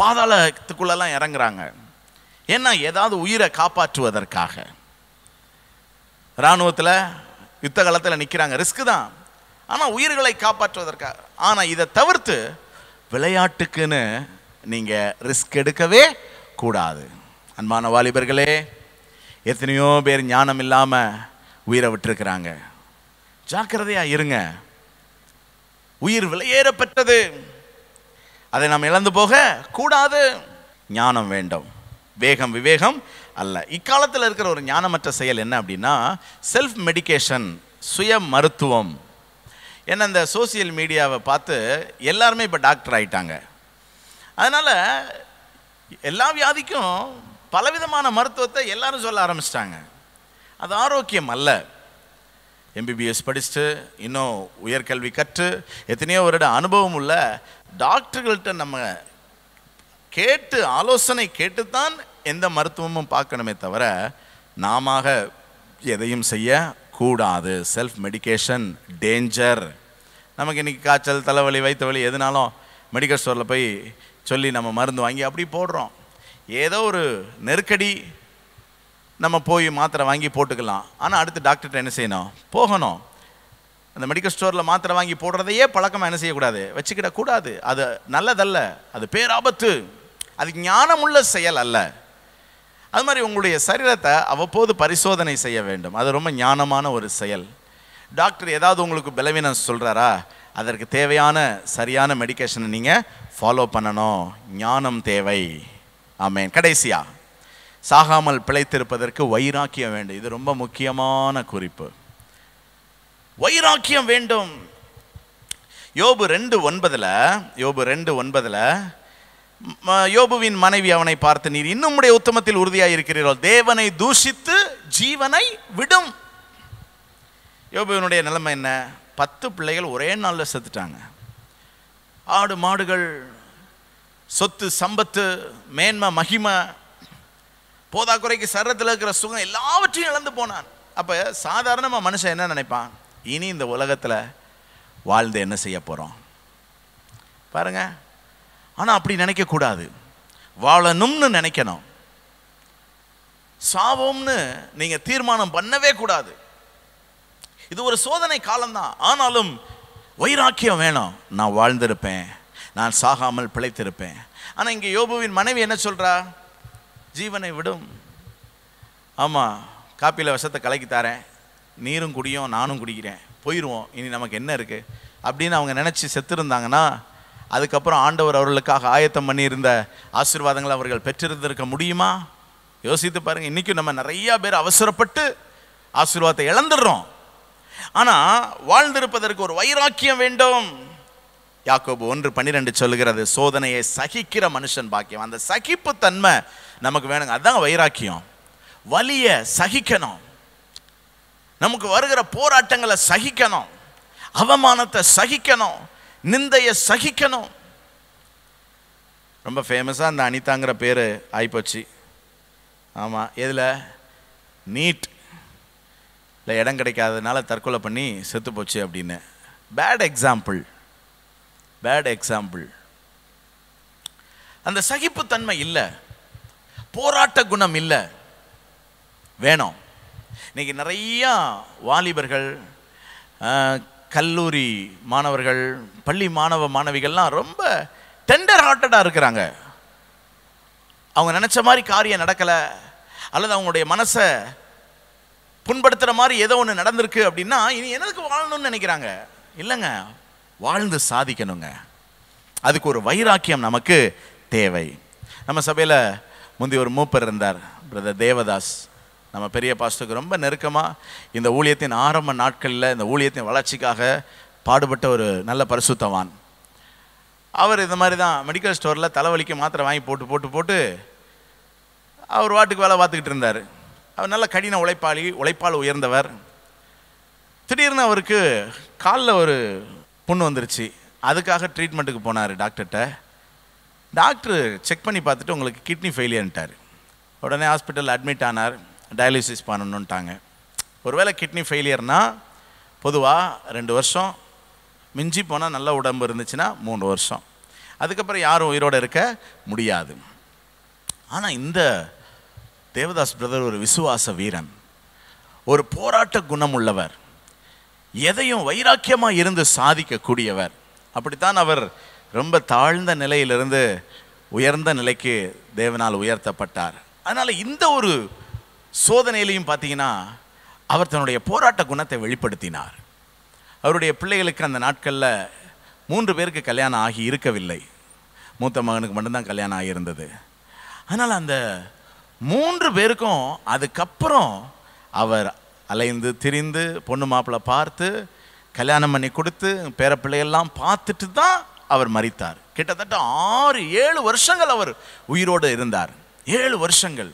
[SPEAKER 1] பாதாளத்துக்குள்ளெல்லாம் இறங்குறாங்க ஏன்னா ஏதாவது உயிரை காப்பாற்றுவதற்காக இராணுவத்தில் யுத்த காலத்தில் நிற்கிறாங்க ரிஸ்க்கு தான் ஆனால் உயிர்களை காப்பாற்றுவதற்காக ஆனால் இதை தவிர்த்து விளையாட்டுக்குன்னு நீங்கள் ரிஸ்க் எடுக்கவே கூடாது அன்பான வாலிபர்களே எத்தனையோ பேர் ஞானம் இல்லாமல் உயிரை விட்டுருக்கிறாங்க ஜாக்கிரதையாக இருங்க உயிர் விலையேறப்பட்டது அதை நாம் இழந்து போக கூடாது ஞானம் வேண்டும் வேகம் விவேகம் அல்ல இக்காலத்தில் இருக்கிற ஒரு ஞானமற்ற செயல் என்ன அப்படின்னா செல்ஃப் மெடிக்கேஷன் சுய மருத்துவம் ஏன்னா இந்த சோசியல் மீடியாவை பார்த்து எல்லாருமே இப்போ டாக்டர் ஆகிட்டாங்க அதனால் எல்லா வியாதிக்கும் பலவிதமான மருத்துவத்தை எல்லாரும் சொல்ல ஆரம்பிச்சிட்டாங்க அது ஆரோக்கியம் அல்ல எம்பிபிஎஸ் படிச்சுட்டு இன்னும் உயர்கல்வி கற்று எத்தனையோ வருட அனுபவம் உள்ள டாக்டர்கள்ட்ட நம்ம கேட்டு ஆலோசனை கேட்டுத்தான் எந்த மருத்துவமும் பார்க்கணுமே தவிர நாம எதையும் செய்யக்கூடாது செல்ஃப் மெடிக்கேஷன் டேஞ்சர் நமக்கு இன்றைக்கி காய்ச்சல் தலைவலி வயிற்று வலி எதுனாலும் மெடிக்கல் ஸ்டோரில் போய் சொல்லி நம்ம மருந்து வாங்கி அப்படி போடுறோம் ஏதோ ஒரு நெருக்கடி நம்ம போய் மாத்திரை வாங்கி போட்டுக்கலாம் ஆனால் அடுத்து டாக்டர்கிட்ட என்ன செய்யணும் போகணும் அந்த மெடிக்கல் ஸ்டோரில் மாத்திரை வாங்கி போடுறதையே பழக்கமாக என்ன செய்யக்கூடாது வச்சுக்கிடக்கூடாது அது நல்லதல்ல அது பேராபத்து அது ஞானமுள்ள செயல் அல்ல அது மாதிரி உங்களுடைய சரீரத்தை அவ்வப்போது பரிசோதனை செய்ய வேண்டும் அது ரொம்ப ஞானமான ஒரு செயல் டாக்டர் ஏதாவது உங்களுக்கு பலவீனம் சொல்கிறாரா அதற்கு தேவையான சரியான மெடிக்கேஷனை நீங்கள் ஃபாலோ பண்ணணும் ஞானம் தேவை ஆமேன் கடைசியா சாகாமல் பிழைத்திருப்பதற்கு வைராக்கியம் வேண்டும் இது ரொம்ப முக்கியமான குறிப்பு வைராக்கியம் வேண்டும் யோபு ரெண்டு ஒன்பதில் யோபு ரெண்டு ஒன்பதில் யோபுவின் மனைவி அவனை பார்த்து நீர் இன்னும் உடைய உத்தமத்தில் உறுதியாக இருக்கிறீர்கள் தேவனை தூஷித்து ஜீவனை விடும் யோபுவினுடைய நிலைமை என்ன பத்து பிள்ளைகள் ஒரே நாளில் செத்துட்டாங்க ஆடு மாடுகள் சொத்து சம்பத்து மேன்மை மகிமை போதாக்குறைக்கு சரத்தில் இருக்கிற சுகம் எல்லாவற்றையும் இழந்து போனான் அப்போ சாதாரணமாக மனுஷன் என்ன நினைப்பான் இனி இந்த உலகத்தில் வாழ்ந்து என்ன செய்ய போகிறோம் பாருங்கள் ஆனால் அப்படி நினைக்கக்கூடாது வாழணும்னு நினைக்கணும் சாவோம்னு நீங்கள் தீர்மானம் பண்ணவே கூடாது இது ஒரு சோதனை காலம்தான் ஆனாலும் வைராக்கியம் வேணும் நான் வாழ்ந்திருப்பேன் நான் சாகாமல் பிழைத்திருப்பேன் ஆனால் இங்கே யோபுவின் மனைவி என்ன சொல்கிறா ஜீவனை விடும் ஆமாம் காப்பியில் விஷத்தை கலக்கி தாரேன் நீரும் குடியும் நானும் குடிக்கிறேன் போயிடுவோம் இனி நமக்கு என்ன இருக்குது அப்படின்னு அவங்க நினச்சி செத்துருந்தாங்கன்னா அதுக்கப்புறம் ஆண்டவர் அவர்களுக்காக ஆயத்தம் பண்ணியிருந்த ஆசீர்வாதங்களை அவர்கள் பெற்றிருந்திருக்க முடியுமா யோசித்து பாருங்க இன்றைக்கும் நம்ம நிறையா பேர் அவசரப்பட்டு ஆசீர்வாதத்தை இழந்துடுறோம் ஆனால் வாழ்ந்திருப்பதற்கு ஒரு வைராக்கியம் வேண்டும் யாக்கோபு ஒன்று பன்னிரெண்டு சொல்லுகிறது சோதனையை சகிக்கிற மனுஷன் பாக்கியம் அந்த சகிப்பு தன்மை நமக்கு வேணுங்க அதுதான் வைராக்கியம் வலியை சகிக்கணும் நமக்கு வருகிற போராட்டங்களை சகிக்கணும் அவமானத்தை சகிக்கணும் நிந்தையை சகிக்கணும் ரொம்ப ஃபேமஸாக அந்த அனிதாங்கிற பேர் ஆகிப்போச்சு ஆமாம் எதில் நீட் இல்லை இடம் கிடைக்காததுனால தற்கொலை பண்ணி செத்து போச்சு அப்படின்னு பேட் எக்ஸாம்பிள் பேட் எக்ஸாம்பிள் அந்த சகிப்பு தன்மை இல்லை போராட்ட குணம் இல்லை வேணும் இன்றைக்கி நிறையா வாலிபர்கள் கல்லூரி மாணவர்கள் பள்ளி மாணவ மாணவிகள்லாம் ரொம்ப டெண்டர் ஹார்ட்டடாக இருக்கிறாங்க அவங்க நினச்ச மாதிரி காரியம் நடக்கலை அல்லது அவங்களுடைய மனசை புண்படுத்துகிற மாதிரி ஏதோ ஒன்று நடந்திருக்கு அப்படின்னா இனி எனக்கு வாழணும்னு நினைக்கிறாங்க இல்லைங்க வாழ்ந்து சாதிக்கணுங்க அதுக்கு ஒரு வைராக்கியம் நமக்கு தேவை நம்ம சபையில் முந்தைய ஒரு மூப்பர் இருந்தார் பிரதர் தேவதாஸ் நம்ம பெரிய பாஸ்டருக்கு ரொம்ப நெருக்கமாக இந்த ஊழியத்தின் ஆரம்ப நாட்களில் இந்த ஊழியத்தின் வளர்ச்சிக்காக பாடுபட்ட ஒரு நல்ல பரிசுத்தவான் அவர் இந்த மாதிரி தான் மெடிக்கல் ஸ்டோரில் தலைவலிக்கு மாத்திரை வாங்கி போட்டு போட்டு போட்டு அவர் வாட்டுக்கு வேலை பார்த்துக்கிட்டு இருந்தார் அவர் நல்ல கடின உழைப்பாளி உழைப்பால் உயர்ந்தவர் திடீர்னு அவருக்கு காலில் ஒரு புண்ணு வந்துருச்சு அதுக்காக ட்ரீட்மெண்ட்டுக்கு போனார் டாக்டர்கிட்ட டாக்டர் செக் பண்ணி பார்த்துட்டு உங்களுக்கு கிட்னி ஃபெயிலியர்ன்ட்டார் உடனே ஹாஸ்பிட்டலில் அட்மிட் ஆனார் டயாலிசிஸ் பண்ணணுன்ட்டாங்க ஒருவேளை கிட்னி ஃபெயிலியர்னால் பொதுவாக ரெண்டு வருஷம் மிஞ்சி போனால் நல்ல உடம்பு இருந்துச்சுன்னா மூணு வருஷம் அதுக்கப்புறம் யாரும் உயிரோடு இருக்க முடியாது ஆனால் இந்த தேவதாஸ் பிரதர் ஒரு விசுவாச வீரன் ஒரு போராட்ட குணம் உள்ளவர் எதையும் வைராக்கியமாக இருந்து சாதிக்கக்கூடியவர் அப்படித்தான் அவர் ரொம்ப தாழ்ந்த நிலையிலிருந்து உயர்ந்த நிலைக்கு தேவனால் உயர்த்தப்பட்டார் அதனால் இந்த ஒரு சோதனையிலையும் பார்த்தீங்கன்னா அவர் தன்னுடைய போராட்ட குணத்தை வெளிப்படுத்தினார் அவருடைய பிள்ளைகளுக்கு அந்த நாட்களில் மூன்று பேருக்கு கல்யாணம் ஆகி இருக்கவில்லை மூத்த மகனுக்கு மட்டும்தான் கல்யாணம் ஆகியிருந்தது அதனால் அந்த மூன்று பேருக்கும் அதுக்கப்புறம் அவர் அலைந்து திரிந்து பொண்ணு மாப்பிள்ளை பார்த்து கல்யாணம் பண்ணி கொடுத்து பேரப்பிள்ளையெல்லாம் பார்த்துட்டு தான் அவர் மறித்தார் கிட்டத்தட்ட ஆறு ஏழு வருஷங்கள் அவர் உயிரோடு இருந்தார் ஏழு வருஷங்கள்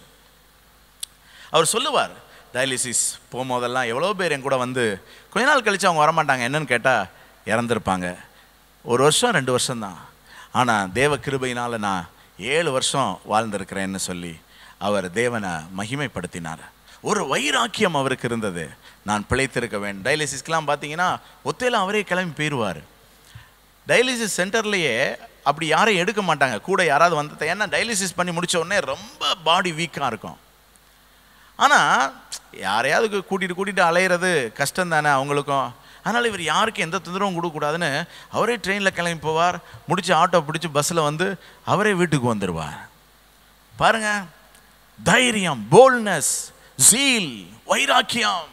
[SPEAKER 1] அவர் சொல்லுவார் டயாலிசிஸ் போகும்போதெல்லாம் எவ்வளோ பேர் என் கூட வந்து கொஞ்ச நாள் கழித்து அவங்க வரமாட்டாங்க என்னன்னு கேட்டால் இறந்துருப்பாங்க ஒரு வருஷம் ரெண்டு வருஷம் தான் ஆனால் தேவ கிருபையினால் நான் ஏழு வருஷம் வாழ்ந்திருக்கிறேன்னு சொல்லி அவர் தேவனை மகிமைப்படுத்தினார் ஒரு வைராக்கியம் அவருக்கு இருந்தது நான் பிழைத்திருக்க வேண்டும் டயாலிசிஸ்க்கெலாம் பார்த்தீங்கன்னா ஒத்தையில் அவரே கிளம்பி போயிடுவார் டயாலிசிஸ் சென்டர்லேயே அப்படி யாரையும் எடுக்க மாட்டாங்க கூட யாராவது வந்ததை ஏன்னா டயாலிசிஸ் பண்ணி முடித்த உடனே ரொம்ப பாடி வீக்காக இருக்கும் ஆனால் யாரையாவது கூட்டிகிட்டு கூட்டிகிட்டு அலையிறது கஷ்டம் தானே அவங்களுக்கும் அதனால் இவர் யாருக்கும் எந்த தொந்தரவும் கொடுக்கக்கூடாதுன்னு அவரே ட்ரெயினில் கிளம்பி போவார் முடிச்சு ஆட்டோ பிடிச்சி பஸ்ஸில் வந்து அவரே வீட்டுக்கு வந்துடுவார் பாருங்க தைரியம் போல்னஸ் ஜீல் வைராக்கியம்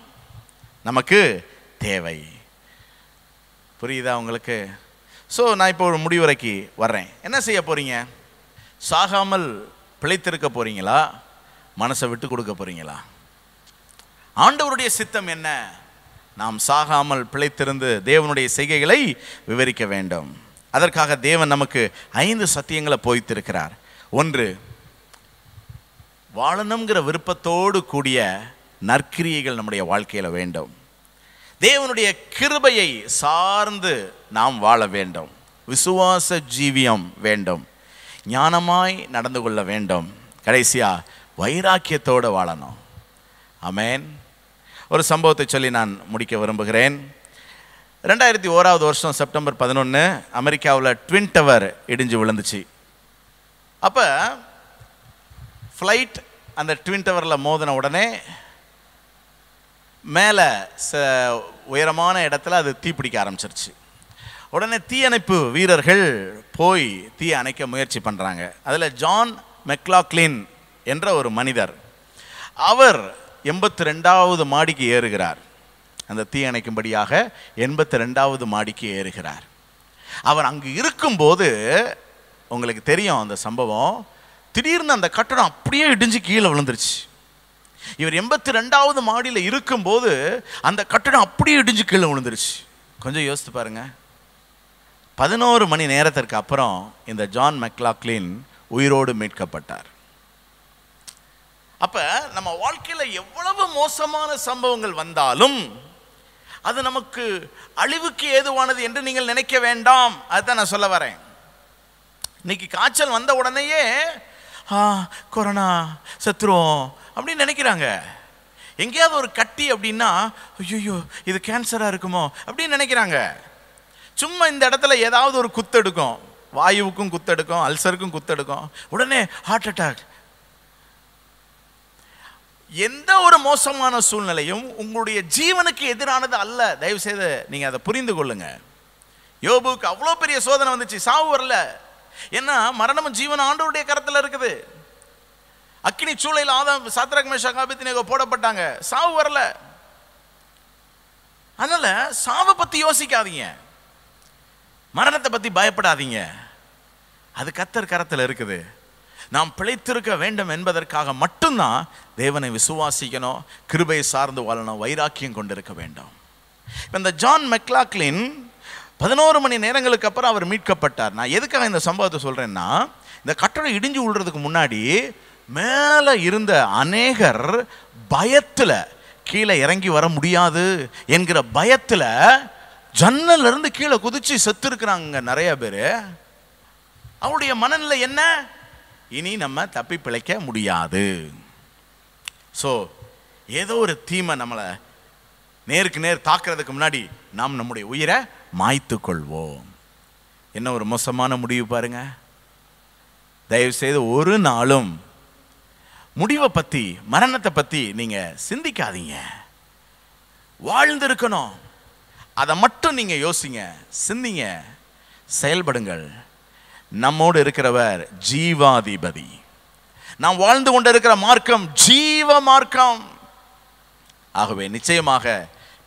[SPEAKER 1] நமக்கு தேவை புரியுதா உங்களுக்கு ஸோ நான் இப்போ ஒரு முடிவுரைக்கு வர்றேன் என்ன செய்ய போகிறீங்க சாகாமல் பிழைத்திருக்க போகிறீங்களா மனசை விட்டு கொடுக்க போறீங்களா ஆண்டவருடைய சித்தம் என்ன நாம் சாகாமல் பிழைத்திருந்து தேவனுடைய செய்கைகளை விவரிக்க வேண்டும் அதற்காக தேவன் நமக்கு ஐந்து சத்தியங்களை போய்த்திருக்கிறார் ஒன்று வாழணுங்கிற விருப்பத்தோடு கூடிய நற்கிரியைகள் நம்முடைய வாழ்க்கையில் வேண்டும் தேவனுடைய கிருபையை சார்ந்து நாம் வாழ வேண்டும் விசுவாச ஜீவியம் வேண்டும் ஞானமாய் நடந்து கொள்ள வேண்டும் கடைசியாக வைராக்கியத்தோடு வாழணும் அமேன் ஒரு சம்பவத்தை சொல்லி நான் முடிக்க விரும்புகிறேன் ரெண்டாயிரத்தி ஓராவது வருஷம் செப்டம்பர் பதினொன்று அமெரிக்காவில் ட்வின் டவர் இடிஞ்சு விழுந்துச்சு அப்போ ஃப்ளைட் அந்த ட்வின் டவரில் மோதின உடனே மேலே ச உயரமான இடத்துல அது தீப்பிடிக்க ஆரம்பிச்சிருச்சு உடனே தீயணைப்பு வீரர்கள் போய் தீ அணைக்க முயற்சி பண்ணுறாங்க அதில் ஜான் மெக்லாக்லின் என்ற ஒரு மனிதர் அவர் எண்பத்தி ரெண்டாவது மாடிக்கு ஏறுகிறார் அந்த தீ அணைக்கும்படியாக எண்பத்தி ரெண்டாவது மாடிக்கு ஏறுகிறார் அவர் அங்கு இருக்கும்போது உங்களுக்கு தெரியும் அந்த சம்பவம் திடீர்னு அந்த கட்டடம் அப்படியே இடிஞ்சு கீழே விழுந்துருச்சு இவர் எண்பத்தி ரெண்டாவது மாடியில் இருக்கும்போது அந்த கட்டடம் அப்படியே இடிஞ்சு கீழே விழுந்துருச்சு கொஞ்சம் யோசித்து பாருங்கள் பதினோரு மணி நேரத்திற்கு அப்புறம் இந்த ஜான் மெக்லாக்லின் உயிரோடு மீட்கப்பட்டார் அப்ப நம்ம வாழ்க்கையில் எவ்வளவு மோசமான சம்பவங்கள் வந்தாலும் அது நமக்கு அழிவுக்கு ஏதுவானது என்று நீங்கள் நினைக்க வேண்டாம் அதுதான் நான் சொல்ல வரேன் இன்னைக்கு காய்ச்சல் வந்த உடனேயே கொரோனா சத்ருவோம் அப்படின்னு நினைக்கிறாங்க எங்கேயாவது ஒரு கட்டி அப்படின்னா ஐயோ இது கேன்சராக இருக்குமோ அப்படின்னு நினைக்கிறாங்க சும்மா இந்த இடத்துல ஏதாவது ஒரு குத்தெடுக்கும் வாயுவுக்கும் குத்தெடுக்கும் அல்சருக்கும் குத்தெடுக்கும் உடனே ஹார்ட் அட்டாக் எந்த ஒரு மோசமான சூழ்நிலையும் உங்களுடைய ஜீவனுக்கு எதிரானது அல்ல தயவு செய்து நீங்கள் அதை புரிந்து கொள்ளுங்க யோபுக்கு அவ்வளோ பெரிய சோதனை வந்துச்சு சாவு வரல ஏன்னா மரணமும் ஜீவன் ஆண்டோருடைய கரத்தில் இருக்குது அக்னி சூளையில் ஆதம் சாத்ராக் போடப்பட்டாங்க சாவு வரல அதனால் சாவை பற்றி யோசிக்காதீங்க மரணத்தை பற்றி பயப்படாதீங்க அது கத்தர் கரத்தில் இருக்குது நாம் பிழைத்திருக்க வேண்டும் என்பதற்காக மட்டும்தான் தேவனை விசுவாசிக்கணும் கிருபையை சார்ந்து வாழணும் வைராக்கியம் கொண்டிருக்க வேண்டும் இந்த ஜான் மெக்லாக்லின் பதினோரு மணி நேரங்களுக்கு அப்புறம் அவர் மீட்கப்பட்டார் நான் எதுக்காக இந்த சம்பவத்தை சொல்கிறேன்னா இந்த கட்டடம் இடிஞ்சு விழுறதுக்கு முன்னாடி மேலே இருந்த அநேகர் பயத்தில் கீழே இறங்கி வர முடியாது என்கிற பயத்தில் ஜன்னல்லேருந்து கீழே குதிச்சு செத்துருக்குறாங்க நிறைய பேர் அவருடைய மனநிலை என்ன இனி நம்ம தப்பி பிழைக்க முடியாது ஸோ ஏதோ ஒரு தீமை நம்மளை நேருக்கு நேர் தாக்குறதுக்கு முன்னாடி நாம் நம்முடைய உயிரை மாய்த்து கொள்வோம் என்ன ஒரு மோசமான முடிவு பாருங்க தயவுசெய்து ஒரு நாளும் முடிவை பற்றி மரணத்தை பற்றி நீங்கள் சிந்திக்காதீங்க வாழ்ந்திருக்கணும் அதை மட்டும் நீங்கள் யோசிங்க சிந்திங்க செயல்படுங்கள் நம்மோடு இருக்கிறவர் ஜீவாதிபதி நாம் வாழ்ந்து கொண்டிருக்கிற மார்க்கம் ஜீவ மார்க்கம் ஆகவே நிச்சயமாக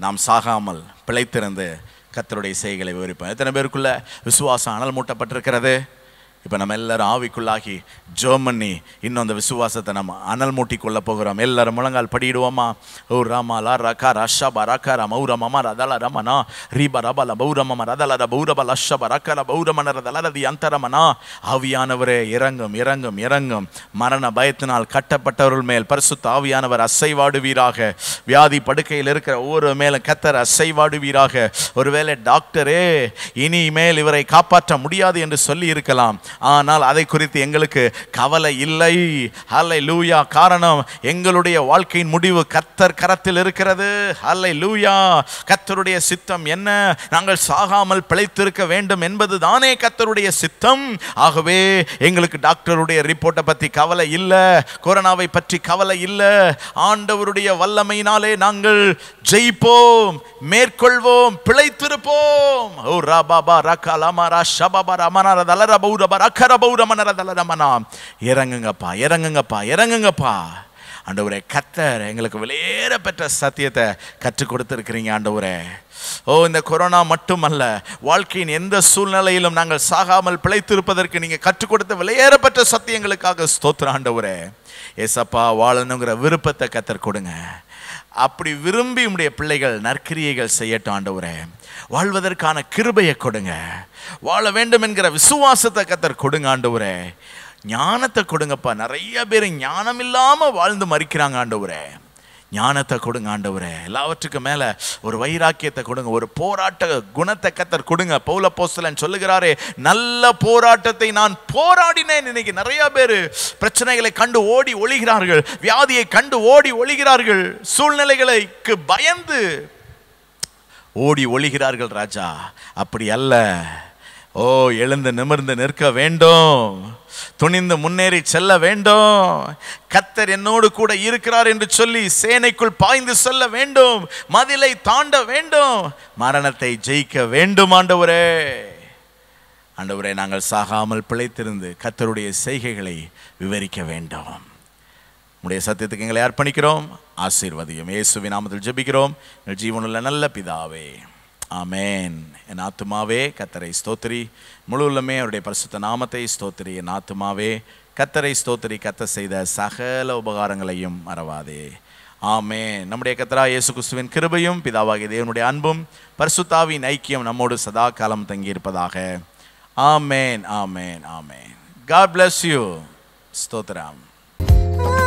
[SPEAKER 1] நாம் சாகாமல் பிழைத்திருந்து கத்தருடைய செய்களை விவரிப்போம் எத்தனை பேருக்குள்ள விசுவாசம் அனல் மூட்டப்பட்டிருக்கிறது இப்போ நம்ம எல்லாரும் ஆவிக்குள்ளாகி ஜெர்மனி இன்னும் அந்த விசுவாசத்தை நம்ம அனல் மூட்டி கொள்ள போகிறோம் எல்லாரும் முழங்கால் படிடுவோமா ஓ ராமா லா ரகா ரஷா ரக ர ஔர மமா ரதல ரமனா ரீப ரபல பௌரமம ரதல ர பௌரப லஷ பராக்கர பௌரமன ரதல ரதி அந்தரமனா ஆவியானவரே இறங்கும் இறங்கும் இறங்கும் மரண பயத்தினால் கட்டப்பட்டவர்கள் மேல் பரிசுத்த ஆவியானவர் அசைவாடுவீராக வியாதி படுக்கையில் இருக்கிற ஒவ்வொரு மேலும் கத்தர் அசைவாடுவீராக ஒருவேளை டாக்டரே இனிமேல் இவரை காப்பாற்ற முடியாது என்று சொல்லி இருக்கலாம் ஆனால் அதை குறித்து எங்களுக்கு கவலை இல்லை ஹலை லூயா காரணம் எங்களுடைய வாழ்க்கையின் முடிவு கத்தர் கரத்தில் இருக்கிறது ஹலை லூயா கத்தருடைய சித்தம் என்ன நாங்கள் சாகாமல் பிழைத்திருக்க வேண்டும் என்பது தானே கத்தருடைய சித்தம் ஆகவே எங்களுக்கு டாக்டருடைய ரிப்போர்ட்டை பற்றி கவலை இல்லை கொரோனாவை பற்றி கவலை இல்லை ஆண்டவருடைய வல்லமையினாலே நாங்கள் ஜெயிப்போம் மேற்கொள்வோம் பிழைத்திருப்போம் ஓ ரா பாபா ரா கலாமா ரா ஷபாபா ரா மனாரா தலரா பௌரபா இறங்குங்கப்பா இறங்குங்கப்பா இறங்குங்கப்பா ஆண்டவரே கத்தர் எங்களுக்கு விலையேற சத்தியத்தை கற்றுக் கொடுத்துருக்கிறீங்க ஆண்டவரே ஓ இந்த கொரோனா மட்டுமல்ல வாழ்க்கையின் எந்த சூழ்நிலையிலும் நாங்கள் சாகாமல் பிழைத்திருப்பதற்கு நீங்கள் கற்றுக் கொடுத்த விலையேற பெற்ற சத்தியங்களுக்காக ஸ்தோத்திர ஆண்டவரே ஏசப்பா வாழணுங்கிற விருப்பத்தை கத்தர் கொடுங்க அப்படி விரும்பி உடைய பிள்ளைகள் நற்கிரியைகள் செய்யட்டும் வாழ்வதற்கான கிருபையை கொடுங்க வாழ வேண்டும் என்கிற விசுவாசத்தை கத்தர் கொடுங்க ஆண்டவரே ஞானத்தை கொடுங்கப்பா நிறைய பேர் ஞானம் இல்லாமல் வாழ்ந்து மறிக்கிறாங்க ஆண்டவரே ஞானத்தை கொடுங்க ஆண்டவரே எல்லாவற்றுக்கும் மேலே ஒரு வைராக்கியத்தை கொடுங்க ஒரு போராட்ட குணத்தை கத்தர் கொடுங்க பௌல போஸ்தலன் சொல்லுகிறாரே நல்ல போராட்டத்தை நான் போராடினேன் இன்னைக்கு நிறைய பேர் பிரச்சனைகளை கண்டு ஓடி ஒழிகிறார்கள் வியாதியை கண்டு ஓடி ஒழிகிறார்கள் சூழ்நிலைகளுக்கு பயந்து ஓடி ஒழிகிறார்கள் ராஜா அப்படி அல்ல ஓ எழுந்து நிமிர்ந்து நிற்க வேண்டும் துணிந்து முன்னேறி செல்ல வேண்டும் கத்தர் என்னோடு கூட இருக்கிறார் என்று சொல்லி சேனைக்குள் பாய்ந்து செல்ல வேண்டும் மதிலை தாண்ட வேண்டும் மரணத்தை ஜெயிக்க வேண்டும் ஆண்டவரே ஆண்டவரே நாங்கள் சாகாமல் பிழைத்திருந்து கத்தருடைய செய்கைகளை விவரிக்க வேண்டும் உடைய சத்தியத்துக்கு எங்களை அர்ப்பணிக்கிறோம் ஆசீர்வதியும் இயேசுவின் நாமத்தில் ஜெபிக்கிறோம் ஜீவனுள்ள நல்ல பிதாவே ஆமேன் என் ஆத்துமாவே கத்தரை ஸ்தோத்திரி முழு உள்ளமே அவருடைய பரிசுத்த நாமத்தை ஸ்தோத்திரி என் ஆத்துமாவே கத்தரை ஸ்தோத்திரி கத்த செய்த சகல உபகாரங்களையும் மறவாதே ஆமே நம்முடைய கத்தரா இயேசு கிறிஸ்துவின் கிருபையும் பிதாவாகிய தேவனுடைய அன்பும் பரிசுத்தாவின் ஐக்கியம் நம்மோடு சதா காலம் தங்கியிருப்பதாக ஆமேன் ஆமேன் ஆமேன் காட் பிளஸ் யூ ஸ்தோத்ராம்